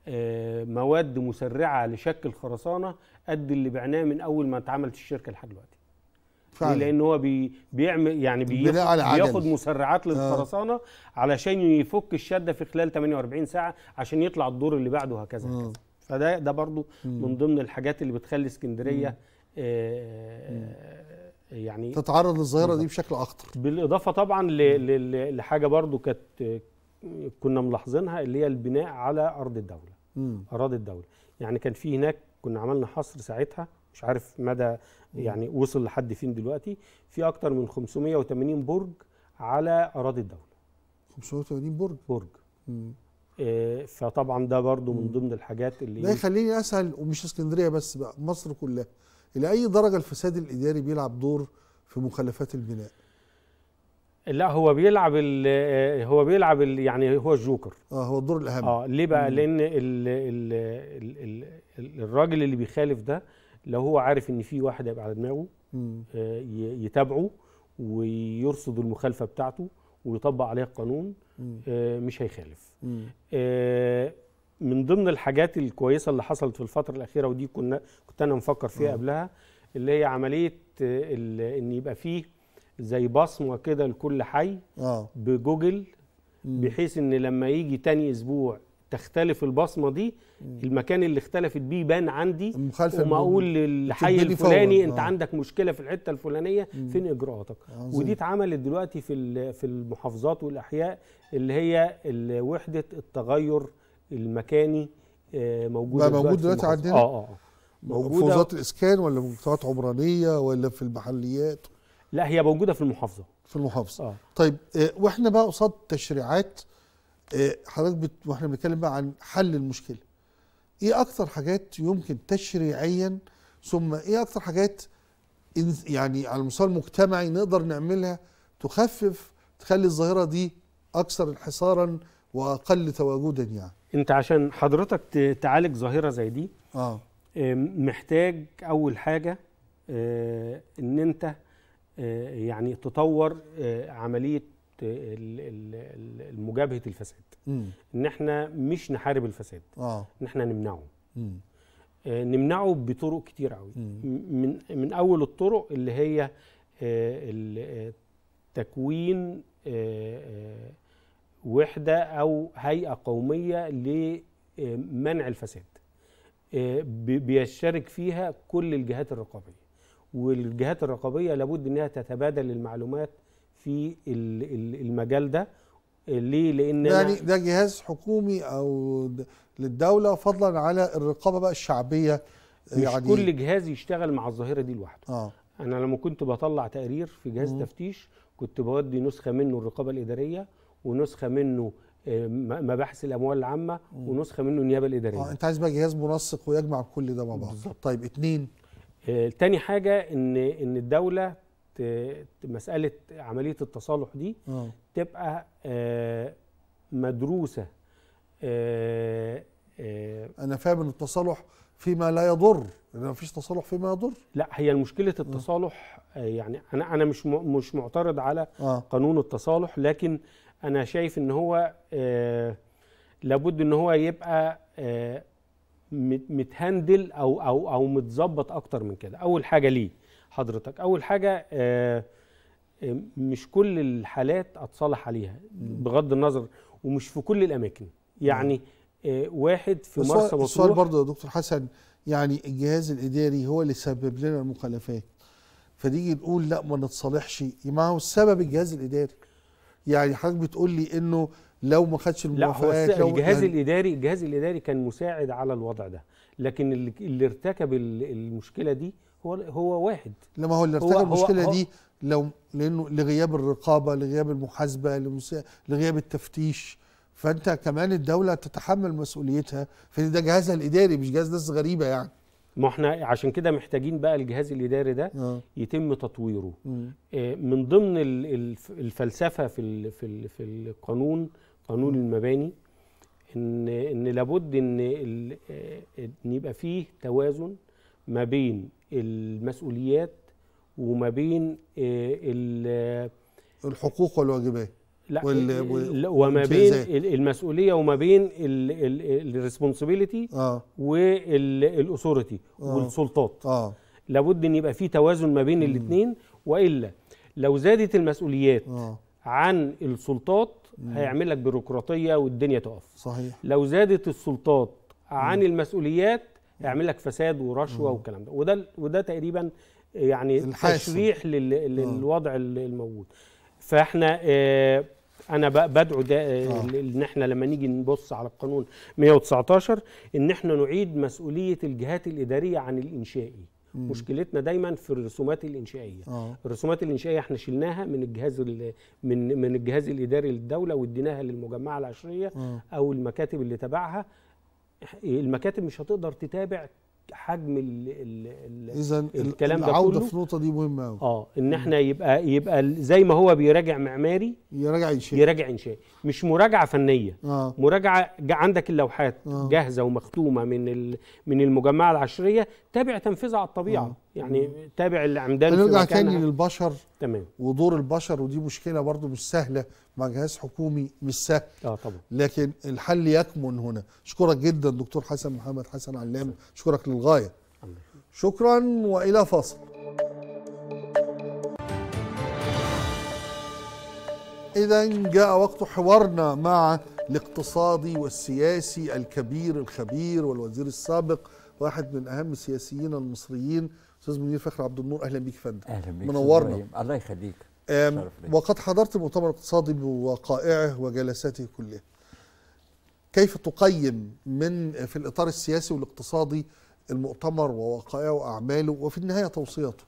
آه، مواد مسرعه لشكل خرسانه قد اللي بعناه من اول ما اتعملت الشركه لحد دلوقتي فعلا. ليه لان هو بي بيعمل يعني بياخد مسرعات آه. للخرسانه آه. علشان يفك الشده في خلال 48 ساعه عشان يطلع الدور اللي بعده وهكذا آه. فده ده برضو مم. من ضمن الحاجات اللي بتخلي اسكندريه آه يعني تتعرض للظاهره دي بشكل اخطر بالاضافه طبعا لحاجه برضو كانت كنا ملاحظينها اللي هي البناء على ارض الدوله مم. اراضي الدوله يعني كان في هناك كنا عملنا حصر ساعتها مش عارف مدى يعني وصل لحد فين دلوقتي في اكتر من 580 برج على اراضي الدوله 580 برج برج مم. آه، فطبعا ده برضو من ضمن الحاجات اللي لا يخليني اسال ومش اسكندريه بس بقى مصر كلها الى اي درجه الفساد الاداري بيلعب دور في مخلفات البناء لا هو بيلعب ال آه، هو بيلعب ال يعني هو الجوكر اه هو الدور الاهم اه ليه بقى مم. لان الـ ال ال ال الراجل اللي بيخالف ده لو هو عارف ان في واحد هيبقى على دماغه آه، يتابعه ويرصد المخالفه بتاعته ويطبق عليها القانون آه، مش هيخالف آه، من ضمن الحاجات الكويسه اللي حصلت في الفتره الاخيره ودي كنا كنت انا مفكر فيها قبلها اللي هي عمليه ان يبقى فيه زي بصمه كده لكل حي بجوجل بحيث ان لما يجي تاني اسبوع تختلف البصمه دي المكان اللي اختلفت بيه بان عندي وما اقول للحي الفلاني انت آه. عندك مشكله في الحته الفلانيه مم. فين اجراءاتك آه، عظيم. ودي اتعملت دلوقتي في في المحافظات والاحياء اللي هي وحده التغير المكاني آه، موجوده بقى موجود دلوقتي دلوقتي عندنا اه اه, آه. موجوده في وزاره الاسكان ولا مقاطعات عمرانيه ولا في المحليات لا هي موجوده في المحافظه في المحافظه آه. طيب واحنا بقى قصاد تشريعات إيه، حضرتك بت... واحنا بنتكلم بقى عن حل المشكله ايه اكتر حاجات يمكن تشريعيا ثم ايه اكتر حاجات يعني على المستوى المجتمعي نقدر نعملها تخفف تخلي الظاهره دي اكثر انحسارا واقل تواجدا يعني انت عشان حضرتك تعالج ظاهره زي دي اه, آه، محتاج اول حاجه آه، ان انت آه، يعني تطور عمليه مجابهه الفساد ان احنا مش نحارب الفساد آه. ان احنا نمنعه آه نمنعه بطرق كتير قوي من من اول الطرق اللي هي آه، آه، تكوين آه، وحده او هيئه قوميه لمنع الفساد بيشترك فيها كل الجهات الرقابيه والجهات الرقابيه لابد انها تتبادل المعلومات في المجال ده ليه لان يعني ده جهاز حكومي او للدوله فضلا على الرقابه بقى الشعبيه مش يعني كل جهاز يشتغل مع الظاهره دي لوحده آه. انا لما كنت بطلع تقرير في جهاز تفتيش كنت بودي نسخه منه الرقابه الاداريه ونسخه منه آه، مباحث الاموال العامه مم. ونسخه منه النيابه الاداريه اه انت عايز بقى جهاز منسق ويجمع كل ده مع بعض بالظبط طيب اتنين آه تاني حاجه ان ان الدوله مساله عمليه التصالح دي أوه. تبقى آه، مدروسه آه، آه، انا فاهم ان التصالح فيما لا يضر لان ما فيش تصالح فيما يضر لا هي مشكله التصالح يعني انا انا مش مش معترض على آه. قانون التصالح لكن انا شايف ان هو آه لابد ان هو يبقى آه متهندل او او او متظبط اكتر من كده اول حاجه ليه حضرتك اول حاجه آه، آه، مش كل الحالات اتصالح عليها بغض النظر ومش في كل الاماكن يعني آه، واحد في مرسى مطروح السؤال برضه يا دكتور حسن يعني الجهاز الاداري هو اللي سبب لنا المخالفات فتيجي نقول لا ما نتصالحش ما هو السبب الجهاز الاداري يعني حضرتك بتقول لي انه لو ما خدش الموافقات لا هو الجهاز يعني الاداري الجهاز الاداري كان مساعد على الوضع ده لكن اللي ارتكب المشكله دي هو هو واحد لما هو اللي ارتكب المشكله هو دي لو لانه لغياب الرقابه لغياب المحاسبه لغياب التفتيش فانت كمان الدوله تتحمل مسؤوليتها في ده جهازها الاداري مش جهاز ناس غريبه يعني ما احنا عشان كده محتاجين بقى الجهاز الاداري ده آه. يتم تطويره آه، من ضمن الفلسفه في في في القانون قانون المباني ان ان لابد ان, آه، ان يبقى فيه توازن ما بين المسؤوليات وما بين آه، الحقوق والواجبات لا وال... وال... وما بين المسؤوليه وما بين الريسبونسبيلتي آه. والاثوريتي آه. والسلطات آه. لابد ان يبقى في توازن ما بين الاثنين والا لو زادت المسؤوليات آه. عن السلطات مم. هيعمل لك بيروقراطيه والدنيا تقف صحيح لو زادت السلطات عن مم. المسؤوليات يعمل لك فساد ورشوه والكلام ده وده وده تقريبا يعني تشريح للوضع الموجود فاحنا آه انا بدعو ده آه، آه. ان احنا لما نيجي نبص على القانون 119 ان احنا نعيد مسؤوليه الجهات الاداريه عن الانشائي مم. مشكلتنا دايما في الرسومات الانشائيه أوه. الرسومات الانشائيه احنا شلناها من الجهاز من من الجهاز الاداري للدوله واديناها للمجمعه العشريه أوه. او المكاتب اللي تبعها المكاتب مش هتقدر تتابع حجم ال ال إذا الكلام ده كله العوده في النقطه دي مهمه قوي اه ان احنا يبقى يبقى زي ما هو بيراجع معماري يراجع انشائي يراجع انشائي مش مراجعه فنيه آه. مراجعه عندك اللوحات آه. جاهزه ومختومه من من المجمعه العشريه تابع تنفيذها على الطبيعه آه. يعني تابع العمدان نرجع تاني للبشر تمام ودور البشر ودي مشكله برضو مش سهله مع جهاز حكومي مش سهل اه طبعا لكن الحل يكمن هنا اشكرك جدا دكتور حسن محمد حسن علام اشكرك للغايه شكرا والى فاصل إذا جاء وقت حوارنا مع الاقتصادي والسياسي الكبير الخبير والوزير السابق واحد من أهم السياسيين المصريين أستاذ منير فخر عبد النور أهلا بيك فندم أهلا بيك منورنا الله يخليك وقد حضرت المؤتمر الاقتصادي بوقائعه وجلساته كلها كيف تقيم من في الإطار السياسي والاقتصادي المؤتمر ووقائعه وأعماله وفي النهاية توصياته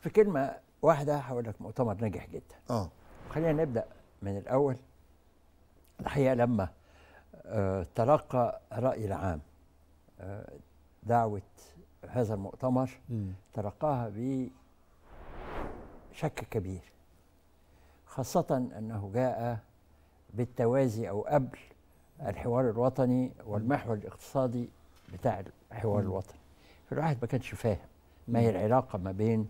في كلمة واحدة هقول لك مؤتمر ناجح جدا آه خلينا نبدا من الاول الحقيقه لما آه، تلقى الراي العام آه، دعوه هذا المؤتمر تلقاها بشك كبير خاصه انه جاء بالتوازي او قبل الحوار الوطني والمحور الاقتصادي بتاع الحوار الوطني فالواحد ما كانش فاهم ما هي العلاقه ما بين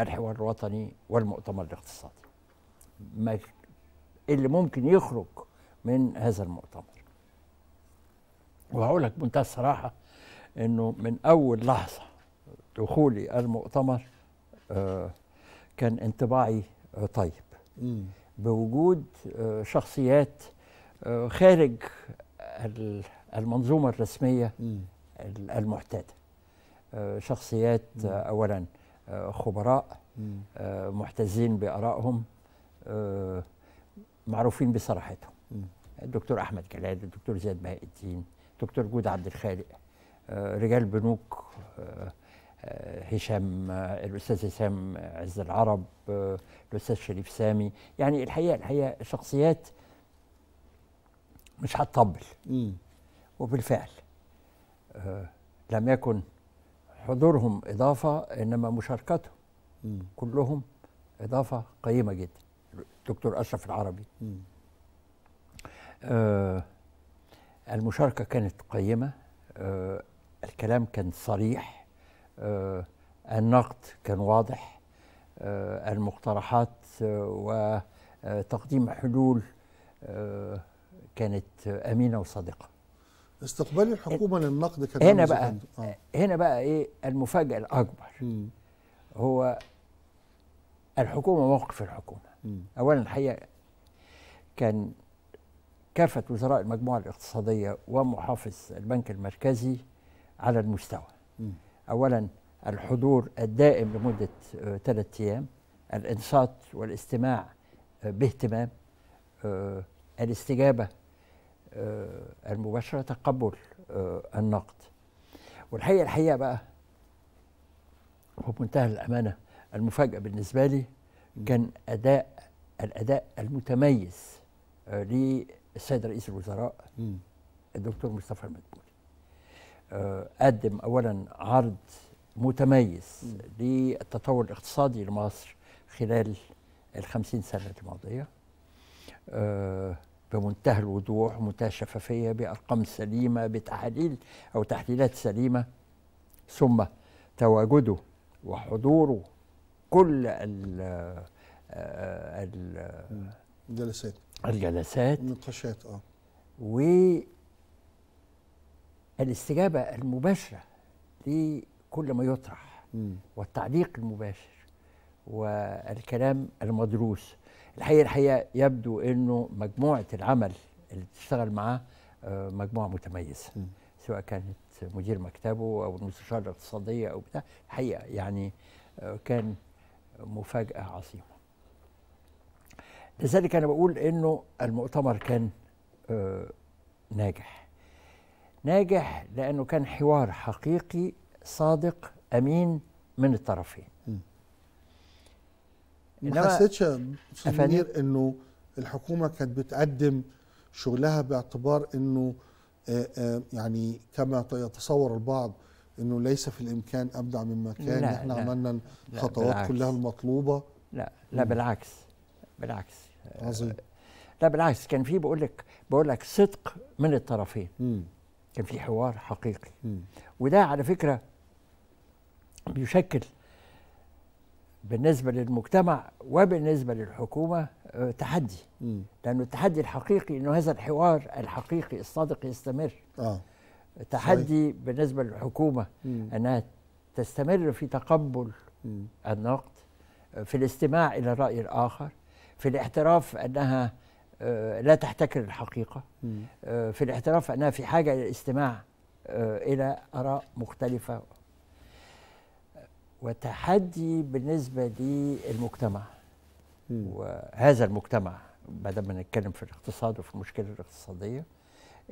الحوار الوطني والمؤتمر الاقتصادي إيه اللي ممكن يخرج من هذا المؤتمر وهقول لك بمنتهى الصراحه انه من اول لحظه دخولي المؤتمر آه، كان انطباعي آه، طيب بوجود آه، شخصيات خارج المنظومه الرسميه المعتاده شخصيات اولا خبراء محتزين بارائهم آه، معروفين بصراحتهم الدكتور احمد جلال الدكتور زياد بهاء الدين الدكتور جود عبد الخالق آه، رجال بنوك آه، هشام الاستاذ هشام عز العرب الاستاذ شريف سامي يعني الحقيقه الحقيقه شخصيات مش هتطبل وبالفعل لم يكن حضورهم اضافه انما مشاركتهم كلهم اضافه قيمه جدا دكتور أشرف العربي آه المشاركة كانت قيمة آه الكلام كان صريح آه النقد كان واضح آه المقترحات آه وتقديم حلول آه كانت أمينة وصادقة استقبال الحكومة إيه، للنقد كان هنا بقى آه. هنا بقى إيه المفاجأة الأكبر م. هو الحكومة موقف الحكومة اولا الحقيقه كان كافه وزراء المجموعه الاقتصاديه ومحافظ البنك المركزي على المستوى م. اولا الحضور الدائم لمده آه، ثلاثة ايام الانصات والاستماع آه، باهتمام آه، الاستجابه المباشره تقبل النقد والحقيقه الحقيقه بقى وبمنتهى الامانه المفاجاه بالنسبه لي كان اداء الاداء المتميز آه، للسيد رئيس الوزراء الدكتور مصطفى المدبولي آه، قدم اولا عرض متميز م. للتطور الاقتصادي لمصر خلال الخمسين سنه الماضيه آه، بمنتهى الوضوح ومنتهى الشفافيه بارقام سليمه بتحاليل او تحليلات سليمه ثم تواجده وحضوره كل آه، ال الجلسات الجلسات النقاشات اه و الاستجابه المباشرة لكل ما يطرح م. والتعليق المباشر والكلام المدروس الحقيقة الحقيقة يبدو أنه مجموعة العمل اللي بتشتغل معاه آه، مجموعة متميزة م. سواء كانت مدير مكتبه أو المستشارة الاقتصادية أو بتاع الحقيقة يعني آه، كان مفاجأة عظيمة لذلك أنا بقول إنه المؤتمر كان آه، ناجح ناجح لأنه كان حوار حقيقي صادق أمين من الطرفين ما حسيتش منير انه الحكومه كانت بتقدم شغلها باعتبار انه آه، آه، يعني كما يتصور البعض انه ليس في الامكان ابدع مما كان لا احنا لا عملنا الخطوات كلها المطلوبه لا لا بالعكس بالعكس عظيم لا بالعكس كان في بقول لك بقول لك صدق من الطرفين م. كان في حوار حقيقي م. وده على فكره بيشكل بالنسبه للمجتمع وبالنسبه للحكومه آه، تحدي م. لانه التحدي الحقيقي انه هذا الحوار الحقيقي الصادق يستمر آه. تحدي صحيح. بالنسبه للحكومه مم. انها تستمر في تقبل مم. النقد في الاستماع الى الراي الاخر في الاعتراف انها آه، لا تحتكر الحقيقه مم. آه، في الاعتراف انها في حاجه الى الاستماع آه، الى اراء مختلفه وتحدي بالنسبه للمجتمع وهذا المجتمع ما نتكلم في الاقتصاد وفي المشكله الاقتصاديه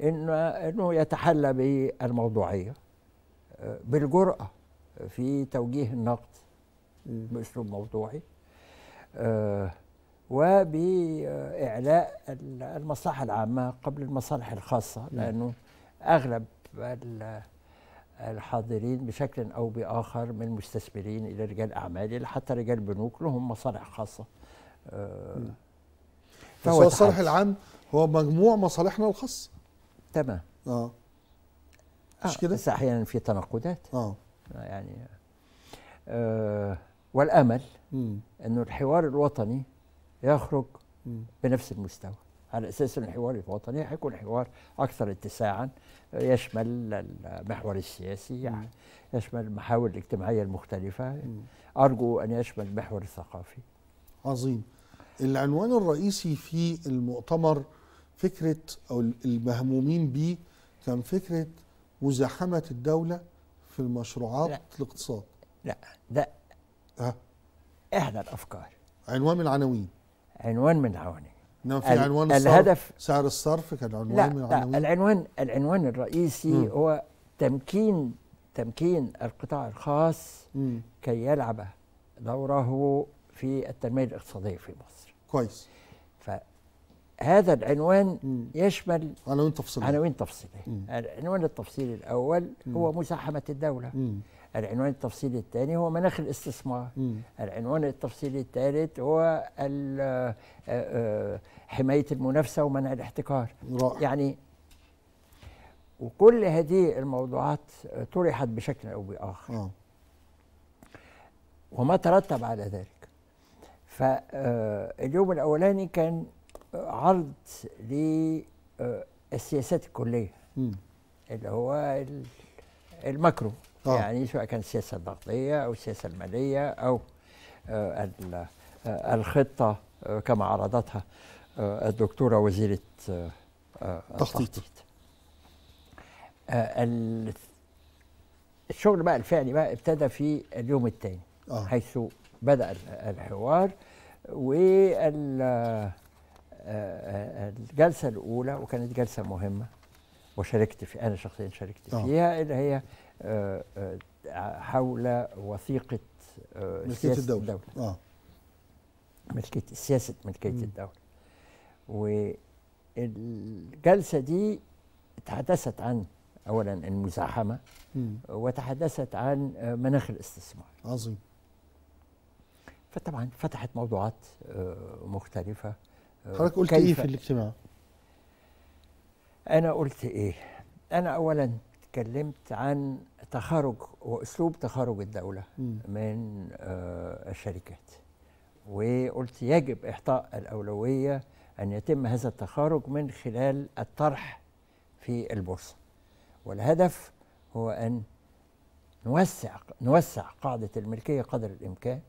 انه أنه يتحلى بالموضوعية بالجرأة في توجيه النقد بأسلوب موضوعي آه، وبإعلاء المصلحة العامة قبل المصالح الخاصة نعم. لأنه أغلب الحاضرين بشكل أو بآخر من مستثمرين إلى رجال أعمال إلى حتى رجال بنوك لهم مصالح خاصة آه، نعم. فهو الصالح العام هو مجموع مصالحنا الخاصه تمام اه مش آه. كده؟ بس احيانا في تناقضات اه, آه، يعني آه والامل انه الحوار الوطني يخرج مم. بنفس المستوى على اساس ان الحوار الوطني هيكون حوار اكثر اتساعا يشمل المحور السياسي يعني يشمل المحاور الاجتماعيه المختلفه مم. ارجو ان يشمل المحور الثقافي عظيم العنوان الرئيسي في المؤتمر فكرة أو المهمومين بيه كان فكرة مزاحمة الدولة في المشروعات لا الاقتصاد لا ده ها إحدى الأفكار عنوان من العناوين عنوان من العناوين انما في عنوان الهدف سعر الصرف كان عنوان لا من العناوين لا العنوان العنوان الرئيسي م. هو تمكين تمكين القطاع الخاص م. كي يلعب دوره في التنميه الاقتصاديه في مصر كويس هذا العنوان يشمل عناوين تفصيلية عناوين تفصيلية العنوان التفصيلي الأول هو مزاحمة الدولة العنوان التفصيلي الثاني هو مناخ الاستثمار العنوان التفصيلي الثالث هو آه، آه، آه، حماية المنافسة ومنع الاحتكار رائع. يعني وكل هذه الموضوعات طرحت بشكل أو بآخر آه. وما ترتب على ذلك فاليوم الأولاني كان عرض للسياسات آه، الكليه م. اللي هو الماكرو آه. يعني سواء كان السياسه النقديه او السياسه الماليه او آه، آه، الخطه كما عرضتها الدكتوره وزيره التخطيط الشغل بقى الفعلي بقى ابتدى في اليوم الثاني آه. حيث بدا الحوار وال الجلسه الاولى وكانت جلسه مهمه وشاركت في انا شخصيا شاركت أوه. فيها اللي هي آه، آه، حول وثيقه آه، ملكيه الدوله, الدولة. آه. ملكيه سياسه ملكيه م. الدوله والجلسه دي تحدثت عن اولا المزاحمه م. وتحدثت عن مناخ الاستثمار عظيم فطبعا فتحت موضوعات مختلفه حضرتك قلت ايه في الاجتماع؟ انا قلت ايه؟ انا اولا اتكلمت عن تخرج واسلوب تخرج الدوله م. من آه، الشركات وقلت يجب اعطاء الاولويه ان يتم هذا التخارج من خلال الطرح في البورصه والهدف هو ان نوسع نوسع قاعده الملكيه قدر الامكان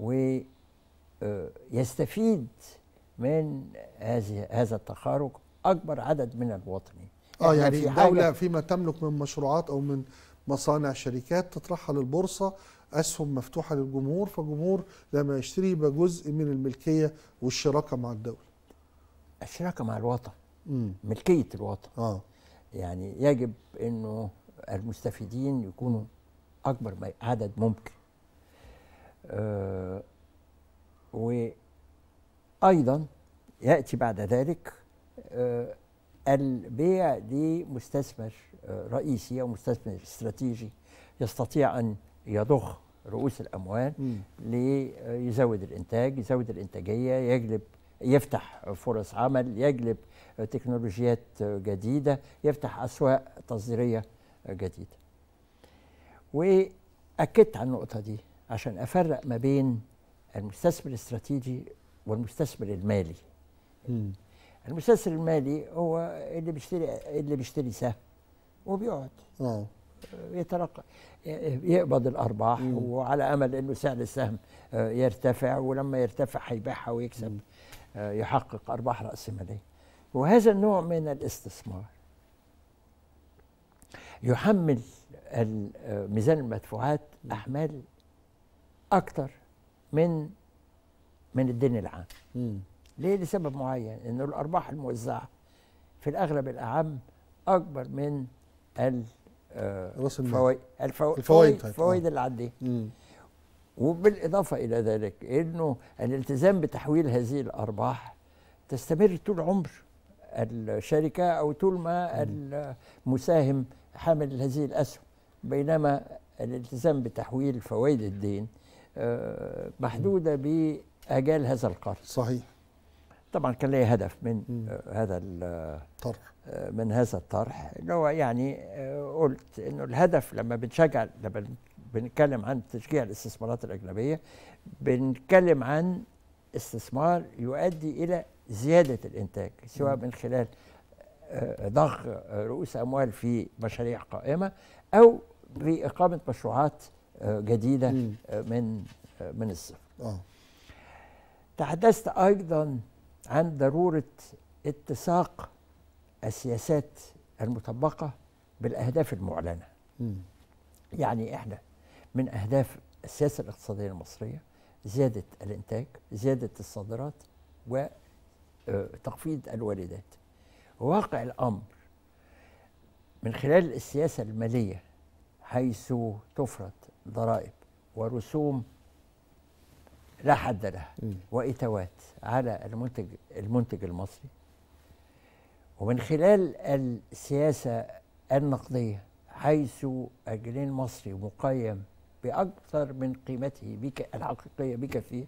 ويستفيد آه، من هذه هذا التخارج اكبر عدد من المواطنين اه يعني في الدوله فيما تملك من مشروعات او من مصانع شركات تطرحها للبورصه اسهم مفتوحه للجمهور فالجمهور لما يشتري يبقى جزء من الملكيه والشراكه مع الدوله الشراكه مع الوطن مم. ملكيه الوطن اه يعني يجب انه المستفيدين يكونوا اكبر عدد ممكن آه و أيضا يأتي بعد ذلك آه، البيع لمستثمر آه، رئيسي أو مستثمر استراتيجي يستطيع أن يضخ رؤوس الأموال ليزود الإنتاج يزود الإنتاجية يجلب يفتح فرص عمل يجلب تكنولوجيات جديدة يفتح أسواق تصديرية جديدة وأكدت على النقطة دي عشان أفرق ما بين المستثمر الاستراتيجي والمستثمر المالي م. المستثمر المالي هو اللي بيشتري اللي بيشتري سهم وبيقعد آه. يترقى يقبض الارباح مم. وعلى امل انه سعر السهم آه، يرتفع ولما يرتفع هيبيعها ويكسب مم. آه، يحقق ارباح راسماليه وهذا النوع من الاستثمار يحمل ميزان المدفوعات احمال اكثر من من الدين العام مم. ليه لسبب معين انه الارباح الموزعه في الاغلب الاعم اكبر من ال آه، الفوائد الفوائد الفوائد طيب. اللي آه. عندي وبالاضافه الى ذلك انه الالتزام بتحويل هذه الارباح تستمر طول عمر الشركه او طول ما مم. المساهم حامل هذه الاسهم بينما الالتزام بتحويل فوائد الدين آه، محدوده ب اجال هذا القرض صحيح طبعا كان لي هدف من م. هذا الطرح من هذا الطرح اللي هو يعني آه، قلت انه الهدف لما بنشجع لما بنتكلم عن تشجيع الاستثمارات الاجنبيه بنتكلم عن استثمار يؤدي الى زياده الانتاج سواء من خلال آه، ضخ رؤوس اموال في مشاريع قائمه او باقامه مشروعات آه، جديده من من الصفر. تحدثت أيضا عن ضرورة اتساق السياسات المطبقة بالأهداف المعلنة م. يعني إحنا من أهداف السياسة الاقتصادية المصرية زيادة الإنتاج زيادة الصادرات وتخفيض آه، الواردات واقع الأمر من خلال السياسة المالية حيث تفرض ضرائب ورسوم لا حد لها وإتوات على المنتج المنتج المصري ومن خلال السياسة النقدية حيث الجنيه المصري مقيم بأكثر من قيمته بك الحقيقية بكثير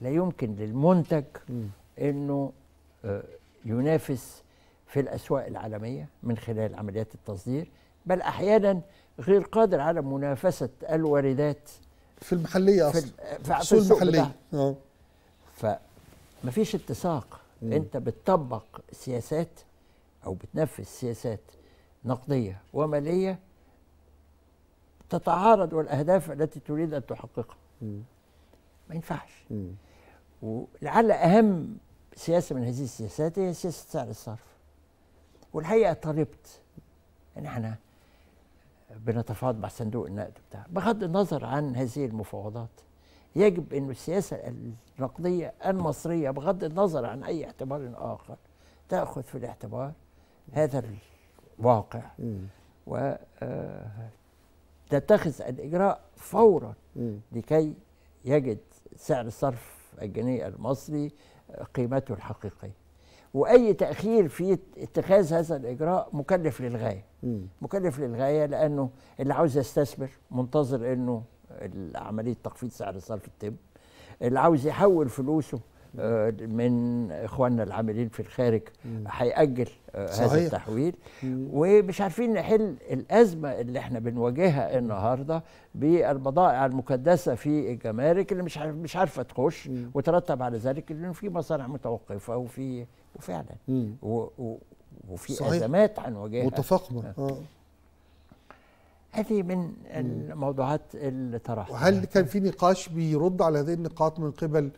لا يمكن للمنتج أنه آه، ينافس في الأسواق العالمية من خلال عمليات التصدير بل أحيانا غير قادر على منافسة الواردات في المحليه اصلا في, في السوق المحليه اه فمفيش اتساق مم. انت بتطبق سياسات او بتنفذ سياسات نقديه وماليه تتعارض والاهداف التي تريد ان تحققها ما ينفعش مم. ولعل اهم سياسه من هذه السياسات هي سياسه سعر الصرف والحقيقه طربت ان يعني احنا بنتفاوض مع صندوق النقد بتاعه بغض النظر عن هذه المفاوضات يجب أن السياسة النقدية المصرية بغض النظر عن أي اعتبار آخر تأخذ في الاعتبار هذا الواقع وتتخذ آه، الإجراء فورا لكي يجد سعر صرف الجنيه المصري قيمته الحقيقيه واي تاخير في اتخاذ هذا الاجراء مكلف للغايه مكلف للغايه لانه اللي عاوز يستثمر منتظر انه عمليه تخفيض سعر صرف الطب اللي عاوز يحول فلوسه آه، من اخواننا العاملين في الخارج هيأجل آه، هذا التحويل ومش عارفين نحل الازمه اللي احنا بنواجهها النهارده بالبضائع المكدسه في الجمارك اللي مش مش عارفه تخش وترتب على ذلك انه في مصانع متوقفه وفي وفعلا وفي صحيح. ازمات وجهها متفاقمه آه. آه. هذه من الموضوعات اللي طرحتها وهل كان في نقاش بيرد على هذه النقاط من قبل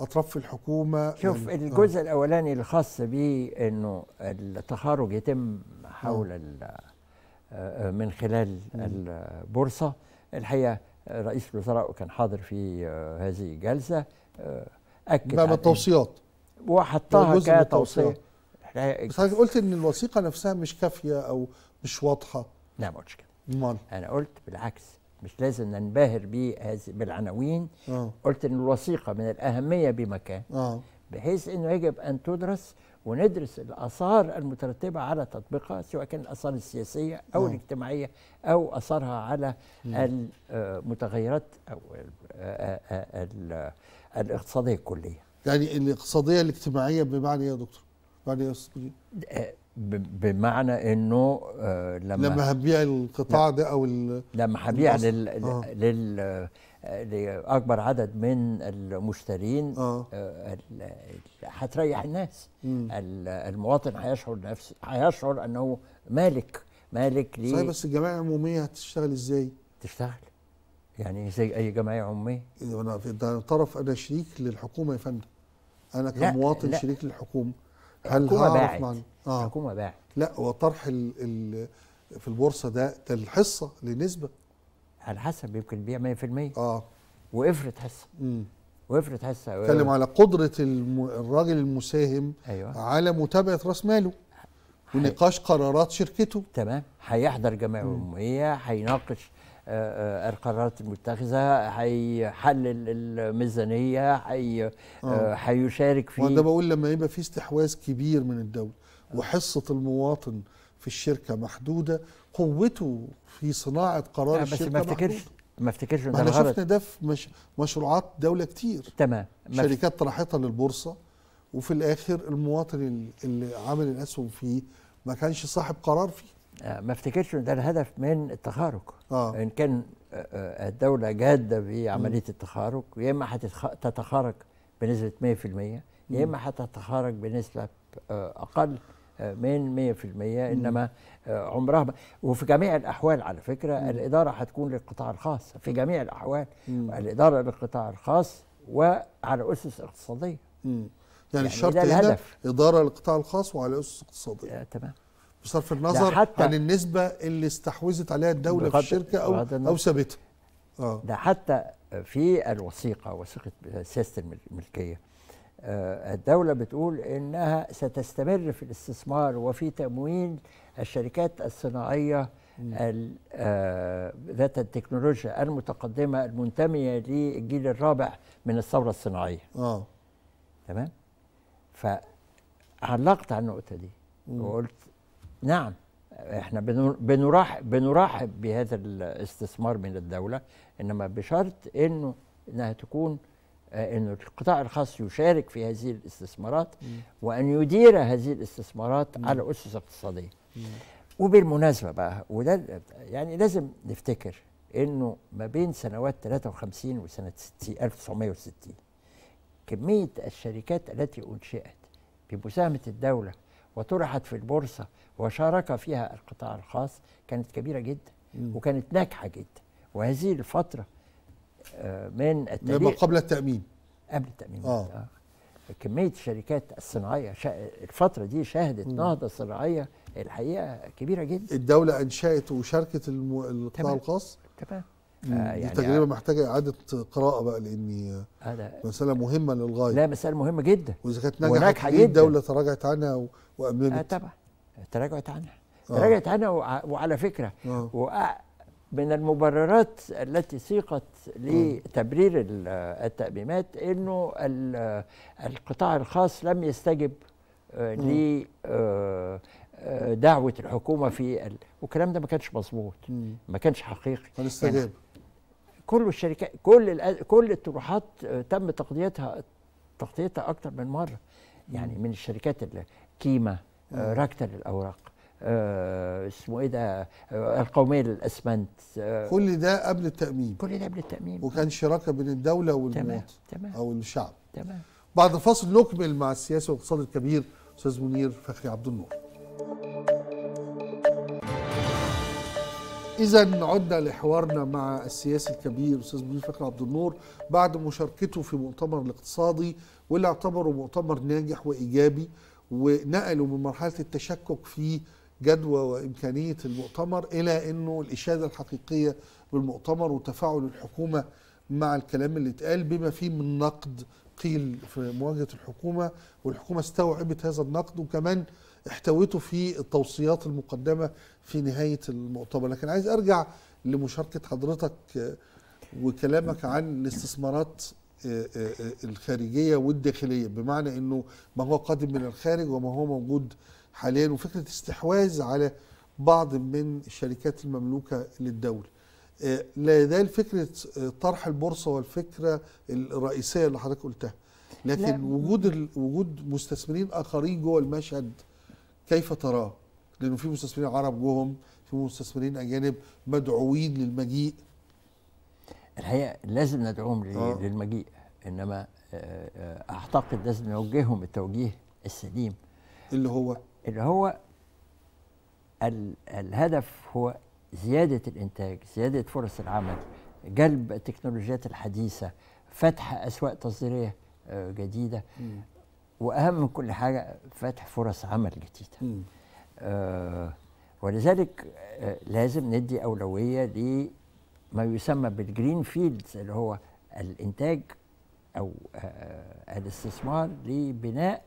اطراف في الحكومه شوف يعني الجزء آه. الاولاني الخاص بيه انه التخارج يتم حول آه. آه، من خلال م. البورصه الحقيقه رئيس الوزراء كان حاضر في آه، هذه الجلسه اكد باب التوصيات وحطها كتوصيه إيه. بس حضرتك قلت ان الوثيقه نفسها مش كافيه او مش واضحه لا ما قلتش كده امال انا قلت بالعكس مش لازم ننبهر بهذه بالعناوين آه. قلت ان الوثيقه من الاهميه بمكان آه. بحيث انه يجب ان تدرس وندرس الاثار المترتبه على تطبيقها سواء كان الاثار السياسيه او آه. الاجتماعيه او اثارها على المتغيرات آه، او آه، آه، الاقتصاديه الكليه يعني الاقتصاديه الاجتماعيه بمعنى ايه يا دكتور؟ بمعنى ايه يا بمعنى انه آه، لما لما هبيع القطاع ده او لما هبيع لل آه. لل آه، لاكبر عدد من المشترين آه. آه، هتريح الناس مم. المواطن هيشعر نفسه هيشعر انه مالك مالك ليه صحيح بس الجمعيه العموميه هتشتغل ازاي؟ تشتغل يعني زي اي جمعيه عموميه انا طرف انا شريك للحكومه يا فندم انا كمواطن لا شريك للحكومه هل الحكومه باعت آه. الحكومه باعت لا هو طرح الـ في البورصه ده ده الحصه لنسبه على حسب يمكن بيع 100% اه وافرض حصه امم حصه اتكلم على قدره الم... الراجل المساهم أيوة. على متابعه راس ماله ونقاش قرارات شركته تمام هيحضر جمعيه عموميه هيناقش آه، آه، القرارات المتخذه هيحلل الميزانيه هي هيشارك آه، في وانا بقول لما يبقى في استحواذ كبير من الدوله وحصه المواطن في الشركه محدوده قوته في صناعه قرار بس الشركه ما افتكرش ما افتكرش ان احنا شفنا ده في مش مشروعات دوله كتير تمام شركات طرحتها للبورصه وفي الاخر المواطن اللي عامل الاسهم فيه ما كانش صاحب قرار فيه آه، ما افتكرش ان ده الهدف من التخارج آه. ان كان آه، آه، الدوله جاده في عمليه التخارج يا اما هتتخارج بنسبه 100% يا اما هتتخارج بنسبه اقل من 100% انما عمرها وفي جميع الاحوال على فكره مم. الاداره هتكون للقطاع الخاص في جميع الاحوال مم. الاداره للقطاع الخاص وعلى اسس اقتصاديه يعني, يعني الشرط هنا اداره للقطاع الخاص وعلى اسس اقتصاديه آه تمام بصرف النظر حتى عن النسبه اللي استحوذت عليها الدوله في الشركه او او سابتها اه ده حتى في الوثيقه وثيقه سياسه الملكيه آه، الدولة بتقول إنها ستستمر في الاستثمار وفي تمويل الشركات الصناعية آه، ذات التكنولوجيا المتقدمة المنتمية للجيل الرابع من الثورة الصناعية آه. تمام فعلقت على النقطة دي وقلت نعم احنا بنرحب بنرحب بهذا الاستثمار من الدوله انما بشرط انه انها تكون أن القطاع الخاص يشارك في هذه الاستثمارات م. وأن يدير هذه الاستثمارات م. على أسس اقتصادية وبالمناسبة بقى وده يعني لازم نفتكر أنه ما بين سنوات 53 وسنة 60 1960 كمية الشركات التي أنشئت بمساهمة الدولة وطرحت في البورصة وشارك فيها القطاع الخاص كانت كبيرة جدا وكانت ناجحة جدا وهذه الفترة آه، من التاريخ قبل التأميم قبل التأميم آه. آه. كمية الشركات الصناعية شا... الفترة دي شهدت نهضة صناعية الحقيقة كبيرة جدا الدولة أنشأت وشاركت الم... القطاع الخاص تمام آه يعني دي تجربة آه محتاجة إعادة قراءة بقى لأن آه مسألة مهمة للغاية لا مسألة مهمة جدا وإذا كانت نجحت إيه جدا الدولة تراجعت عنها و... وامنت آه طبعا تراجعت عنها آه. تراجعت عنها وعلى فكره آه. من المبررات التي سيقت آه. لتبرير التأميمات انه القطاع الخاص لم يستجب لدعوة الحكومة في والكلام ده ما كانش مظبوط ما كانش حقيقي يعني كل الشركات كل كل الطروحات تم تقضيتها تغطيتها اكثر من مره يعني من الشركات اللي كيما آه، ركتة للأوراق آه، اسمه ايه ده آه، القوميه للاسمنت كل ده قبل التاميم كل ده قبل التاميم وكان شراكه بين الدوله والمواطن تمام او الشعب تمام بعد الفاصل نكمل مع السياسي والاقتصاد الكبير استاذ منير فخري عبد النور إذا عدنا لحوارنا مع السياسي الكبير أستاذ منير فخري عبد النور بعد مشاركته في مؤتمر الاقتصادي واللي اعتبره مؤتمر ناجح وإيجابي ونقلوا من مرحله التشكك في جدوى وامكانيه المؤتمر الى انه الاشاده الحقيقيه بالمؤتمر وتفاعل الحكومه مع الكلام اللي اتقال بما فيه من نقد قيل في مواجهه الحكومه والحكومه استوعبت هذا النقد وكمان احتويته في التوصيات المقدمه في نهايه المؤتمر لكن عايز ارجع لمشاركه حضرتك وكلامك عن الاستثمارات آه، آه، آه، الخارجيه والداخليه بمعنى انه ما هو قادم من الخارج وما هو موجود حاليا وفكره استحواذ على بعض من الشركات المملوكه للدوله. لا يزال فكره طرح البورصه والفكره الرئيسيه اللي حضرتك قلتها. لكن لا. وجود وجود مستثمرين اخرين جوه المشهد كيف تراه؟ لانه في مستثمرين عرب جوهم في مستثمرين اجانب مدعوين للمجيء الحقيقه لازم ندعوهم آه. للمجيء انما آه، آه، اعتقد لازم نوجههم التوجيه السليم اللي هو اللي هو ال الهدف هو زياده الانتاج زياده فرص العمل جلب التكنولوجيات الحديثه فتح اسواق تصديريه جديده واهم من كل حاجه فتح فرص عمل جديده ولذلك لازم ندي اولويه ل ما يسمى بالجرين فيلدز اللي هو الانتاج او آه، الاستثمار لبناء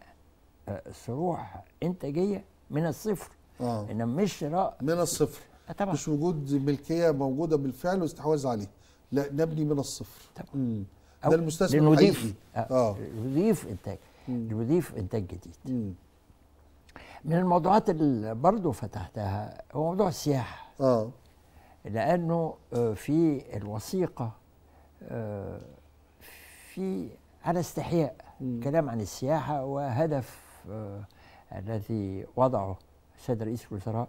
آه، صروح انتاجيه من الصفر آه. انما مش شراء من الصفر آه، طبعا مش وجود ملكيه موجوده بالفعل واستحواذ عليها لا نبني من الصفر طبعا ده المستثمر لنضيف اه نضيف انتاج نضيف انتاج جديد مم. من الموضوعات اللي برضه فتحتها هو موضوع السياحه اه لأنه آه، في الوثيقة آه، في على استحياء كلام عن السياحة وهدف آه، الذي وضعه السيد رئيس الوزراء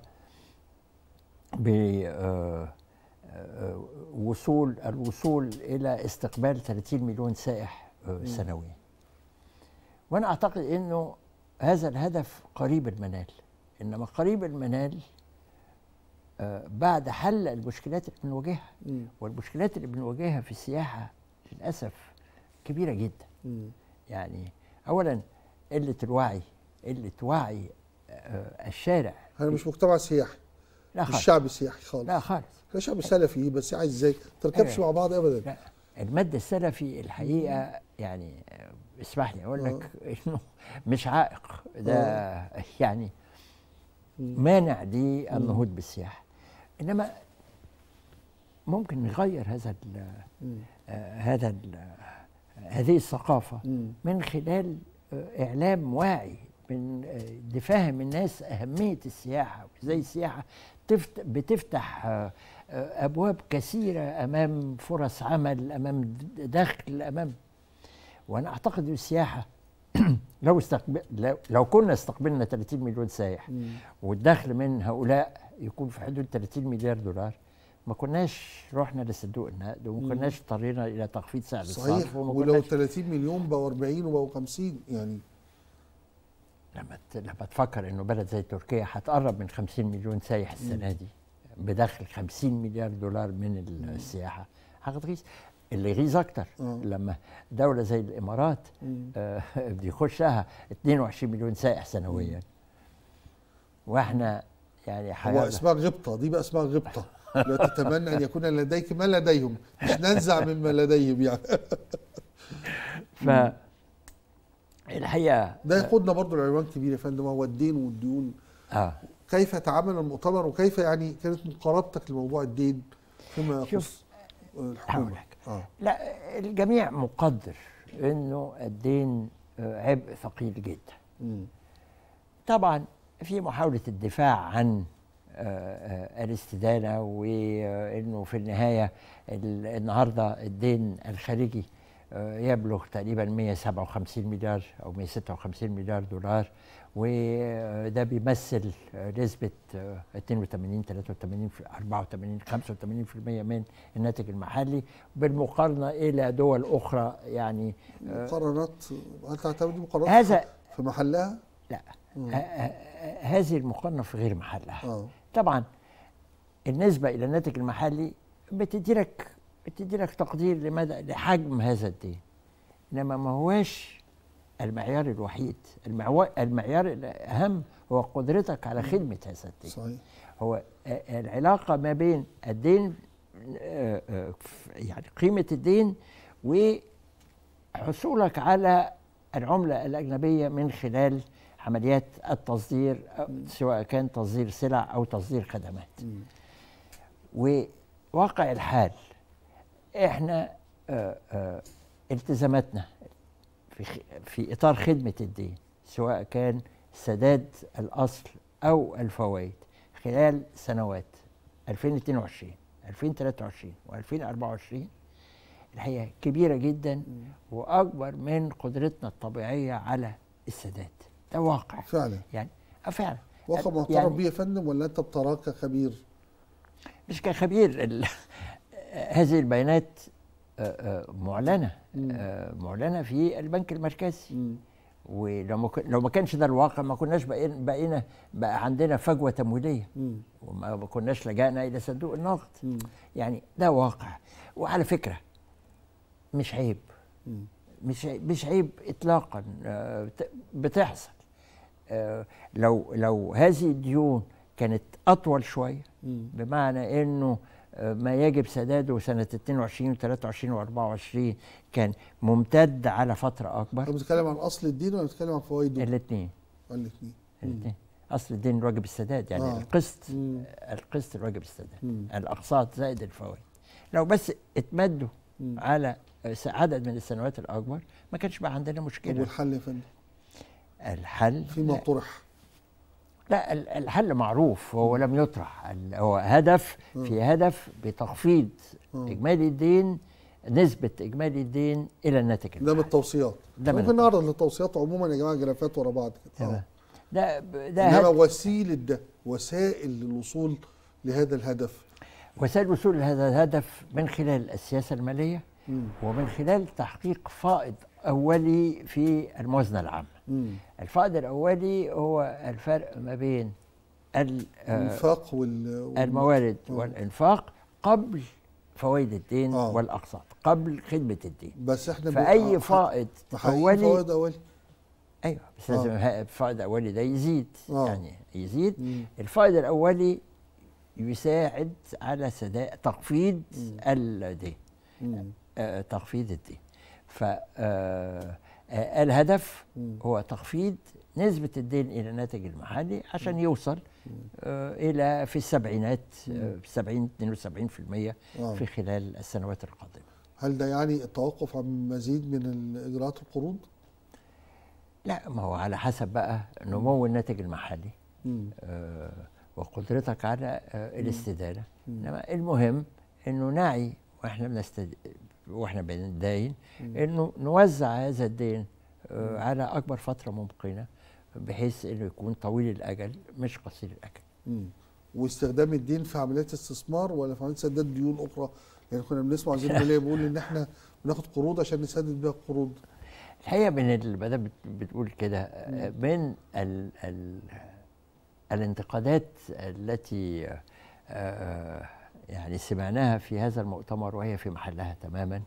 بوصول الوصول إلى استقبال 30 مليون سائح سنويا وأنا أعتقد أنه هذا الهدف قريب المنال إنما قريب المنال بعد حل المشكلات اللي بنواجهها والمشكلات اللي بنواجهها في السياحه للاسف كبيره جدا م. يعني اولا قله الوعي قله وعي آه، الشارع انا مش مجتمع سياحي لا خالص مش شعب سياحي خالص لا خالص احنا شعب سلفي بس عايز ازاي تركبش إيه. مع بعض ابدا لا المد السلفي الحقيقه يعني آه، اسمح لي اقول لك <laughs> انه مش عائق ده يعني مانع للنهوض بالسياحه انما ممكن نغير هذا ال آه، هذا ال آه، هذه الثقافه من خلال آه، اعلام واعي من فاهم الناس اهميه السياحه وازاي السياحه بتفتح ابواب كثيره امام فرص عمل امام دخل امام وانا اعتقد السياحه <clears throat> لو استقبل لو كنا استقبلنا 30 مليون سائح والدخل من هؤلاء يكون في حدود 30 مليار دولار ما كناش رحنا لصندوق النقد وما كناش اضطرينا الى تخفيض سعر الصرف صحيح ولو 30 مليون بقوا 40 وبقوا 50 يعني لما لما تفكر انه بلد زي تركيا هتقرب من 50 مليون سايح السنه دي بدخل 50 مليار دولار من السياحه هتغيظ اللي يغيظ اكتر آه. لما دوله زي الامارات آه، <laughs> بيخشها 22 مليون سائح سنويا واحنا يعني حاجه اسماء غبطه دي بقى اسمها غبطه <laughs> لا تتمنى ان يكون لديك ما لديهم مش ننزع مما لديهم يعني ف الحقيقه ده يقودنا برضو لعنوان كبير يا فندم هو الدين والديون آه. كيف تعامل المؤتمر وكيف يعني كانت مقاربتك لموضوع الدين فيما يخص الحكومه آه. لا الجميع مقدر انه الدين آه، عبء ثقيل جدا م. طبعا في محاولة الدفاع عن آه، آه، الاستدانة وأنه في النهاية النهاردة الدين الخارجي آه، يبلغ تقريبا 157 مليار أو 156 مليار دولار وده بيمثل نسبة 82 83 84 85% من الناتج المحلي بالمقارنة إلى دول أخرى يعني مقارنات هل تعتمد مقارنات هذا في محلها؟ لا آه، آه، آه، هذه المقارنه في غير محلها أوه. طبعا النسبه الى الناتج المحلي بتديلك بتديلك تقدير لمدى لحجم هذا الدين انما ما هوش المعيار الوحيد المعو... المعيار الاهم هو قدرتك على خدمه هذا الدين صحيح. هو العلاقه ما بين الدين يعني قيمه الدين وحصولك على العمله الاجنبيه من خلال عمليات التصدير سواء كان تصدير سلع او تصدير خدمات وواقع الحال احنا آه، آه، التزاماتنا في في اطار خدمه الدين سواء كان سداد الاصل او الفوائد خلال سنوات 2022 2023 و2024 الحقيقه كبيره جدا واكبر من قدرتنا الطبيعيه على السداد ده واقع فعلا يعني اه فعلا واقع يعني معترف يعني بيه يا فندم ولا انت بتراه كخبير؟ مش كخبير <laughs> هذه البيانات آه، آه، معلنه آه، معلنه في البنك المركزي م. ولو لو ما كانش ده الواقع ما كناش بقينا بقى عندنا فجوه تمويليه وما كناش لجانا الى صندوق النقد يعني ده واقع وعلى فكره مش عيب مش مش عيب اطلاقا بتحصل آه، لو لو هذه الديون كانت اطول شويه بمعنى انه آه، ما يجب سداده سنة 22 و 23 و 24 كان ممتد على فترة أكبر أنت بتتكلم عن أصل الدين ولا بتتكلم عن فوائده؟ الاثنين الاثنين الاثنين أصل الدين واجب السداد يعني آه. القسط مم. القسط الواجب السداد الأقساط زائد الفوائد لو بس اتمدوا على آه، عدد من السنوات الأكبر ما كانش بقى عندنا مشكلة والحل يا فندم الحل فيما طرح لا الحل معروف هو لم يطرح هو هدف في هدف بتخفيض اجمالي الدين نسبة إجمالي الدين إلى الناتج ده من التوصيات ده ممكن نعرض للتوصيات عموما يا جماعة جرافات ورا بعض كده تمام آه. ده ده إنما وسيلة ده وسائل للوصول لهذا الهدف وسائل الوصول لهذا الهدف من خلال السياسة المالية ومن خلال تحقيق فائض أولي في الموازنة العامة الفائض الاولي هو الفرق ما بين آه، الانفاق وال... الموارد آه. والانفاق قبل فوائد الدين آه. والاقساط قبل خدمه الدين بس احنا فاي آه، فائض اولي فائض اولي ايوه بس لازم الفائض الاولي ده يزيد آه. يعني يزيد مم. الفائض الاولي يساعد على سداء تخفيض الدين آه تخفيض الدين ف آه آه، الهدف هو تخفيض نسبة الدين إلى الناتج المحلي عشان يوصل آه، إلى في السبعينات 70 آه، 72% في خلال السنوات القادمة هل ده يعني التوقف عن مزيد من إجراءات القروض؟ لا ما هو على حسب بقى نمو الناتج المحلي آه وقدرتك على آه الاستدانة إنما المهم إنه نعي وإحنا بنستد... واحنا بنداين انه نوزع هذا الدين آه، على اكبر فتره ممكنه بحيث انه يكون طويل الاجل مش قصير الاجل. مم. واستخدام الدين في عمليات استثمار ولا في عمليات سداد ديون اخرى؟ يعني كنا بنسمع وزير الماليه بيقول ان احنا بناخد قروض عشان نسدد بها القروض. الحقيقه من ما دام بتقول كده من ال ال الانتقادات التي آه, آه، يعني سمعناها في هذا المؤتمر وهي في محلها تماما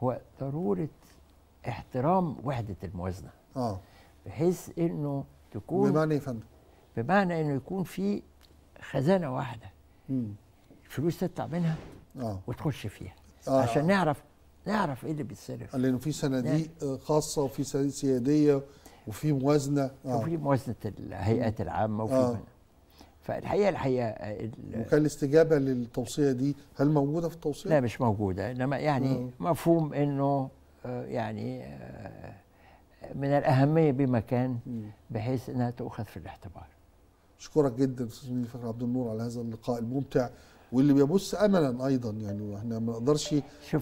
هو ضروره احترام وحده الموازنه اه بحيث انه تكون بمعنى ايه فندم؟ بمعنى انه يكون في خزانه واحده امم الفلوس تطلع منها اه وتخش فيها آه. عشان نعرف نعرف ايه اللي بيتصرف لانه في صناديق نعم. آه، خاصه وفي صناديق سياديه وفي موازنه آه. وفي موازنه الهيئات العامه وفي آه. فالحقيقه الحقيقه آه، وكان الاستجابه للتوصيه دي هل موجوده في التوصيه؟ لا مش موجوده انما يعني مم. آه. مفهوم انه آه، يعني من الاهميه بمكان بحيث انها تؤخذ في الاعتبار. اشكرك جدا استاذ فخر عبد النور على هذا اللقاء الممتع واللي بيبث املا ايضا يعني احنا ما نقدرش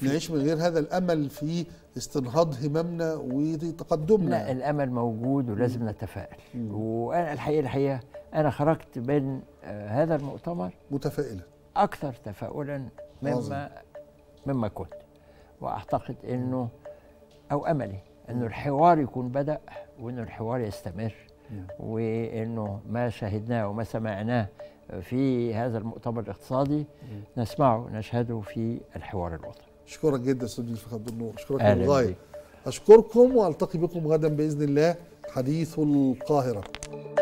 نعيش من غير هذا الامل في استنهاض هممنا وتقدمنا لا الامل موجود ولازم نتفائل وانا الحقيقه الحقيقه أنا خرجت من آه، هذا المؤتمر متفائلا أكثر تفاؤلا مما عظيم. مما كنت وأعتقد أنه أو أملي أنه الحوار يكون بدأ وأنه الحوار يستمر نعم. وأنه ما شاهدناه وما سمعناه في هذا المؤتمر الاقتصادي نعم. نسمعه نشهده في الحوار الوطني أشكرك جدا استاذ جيل عبد النور أشكرك للغاية أشكركم وألتقي بكم غدا بإذن الله حديث القاهرة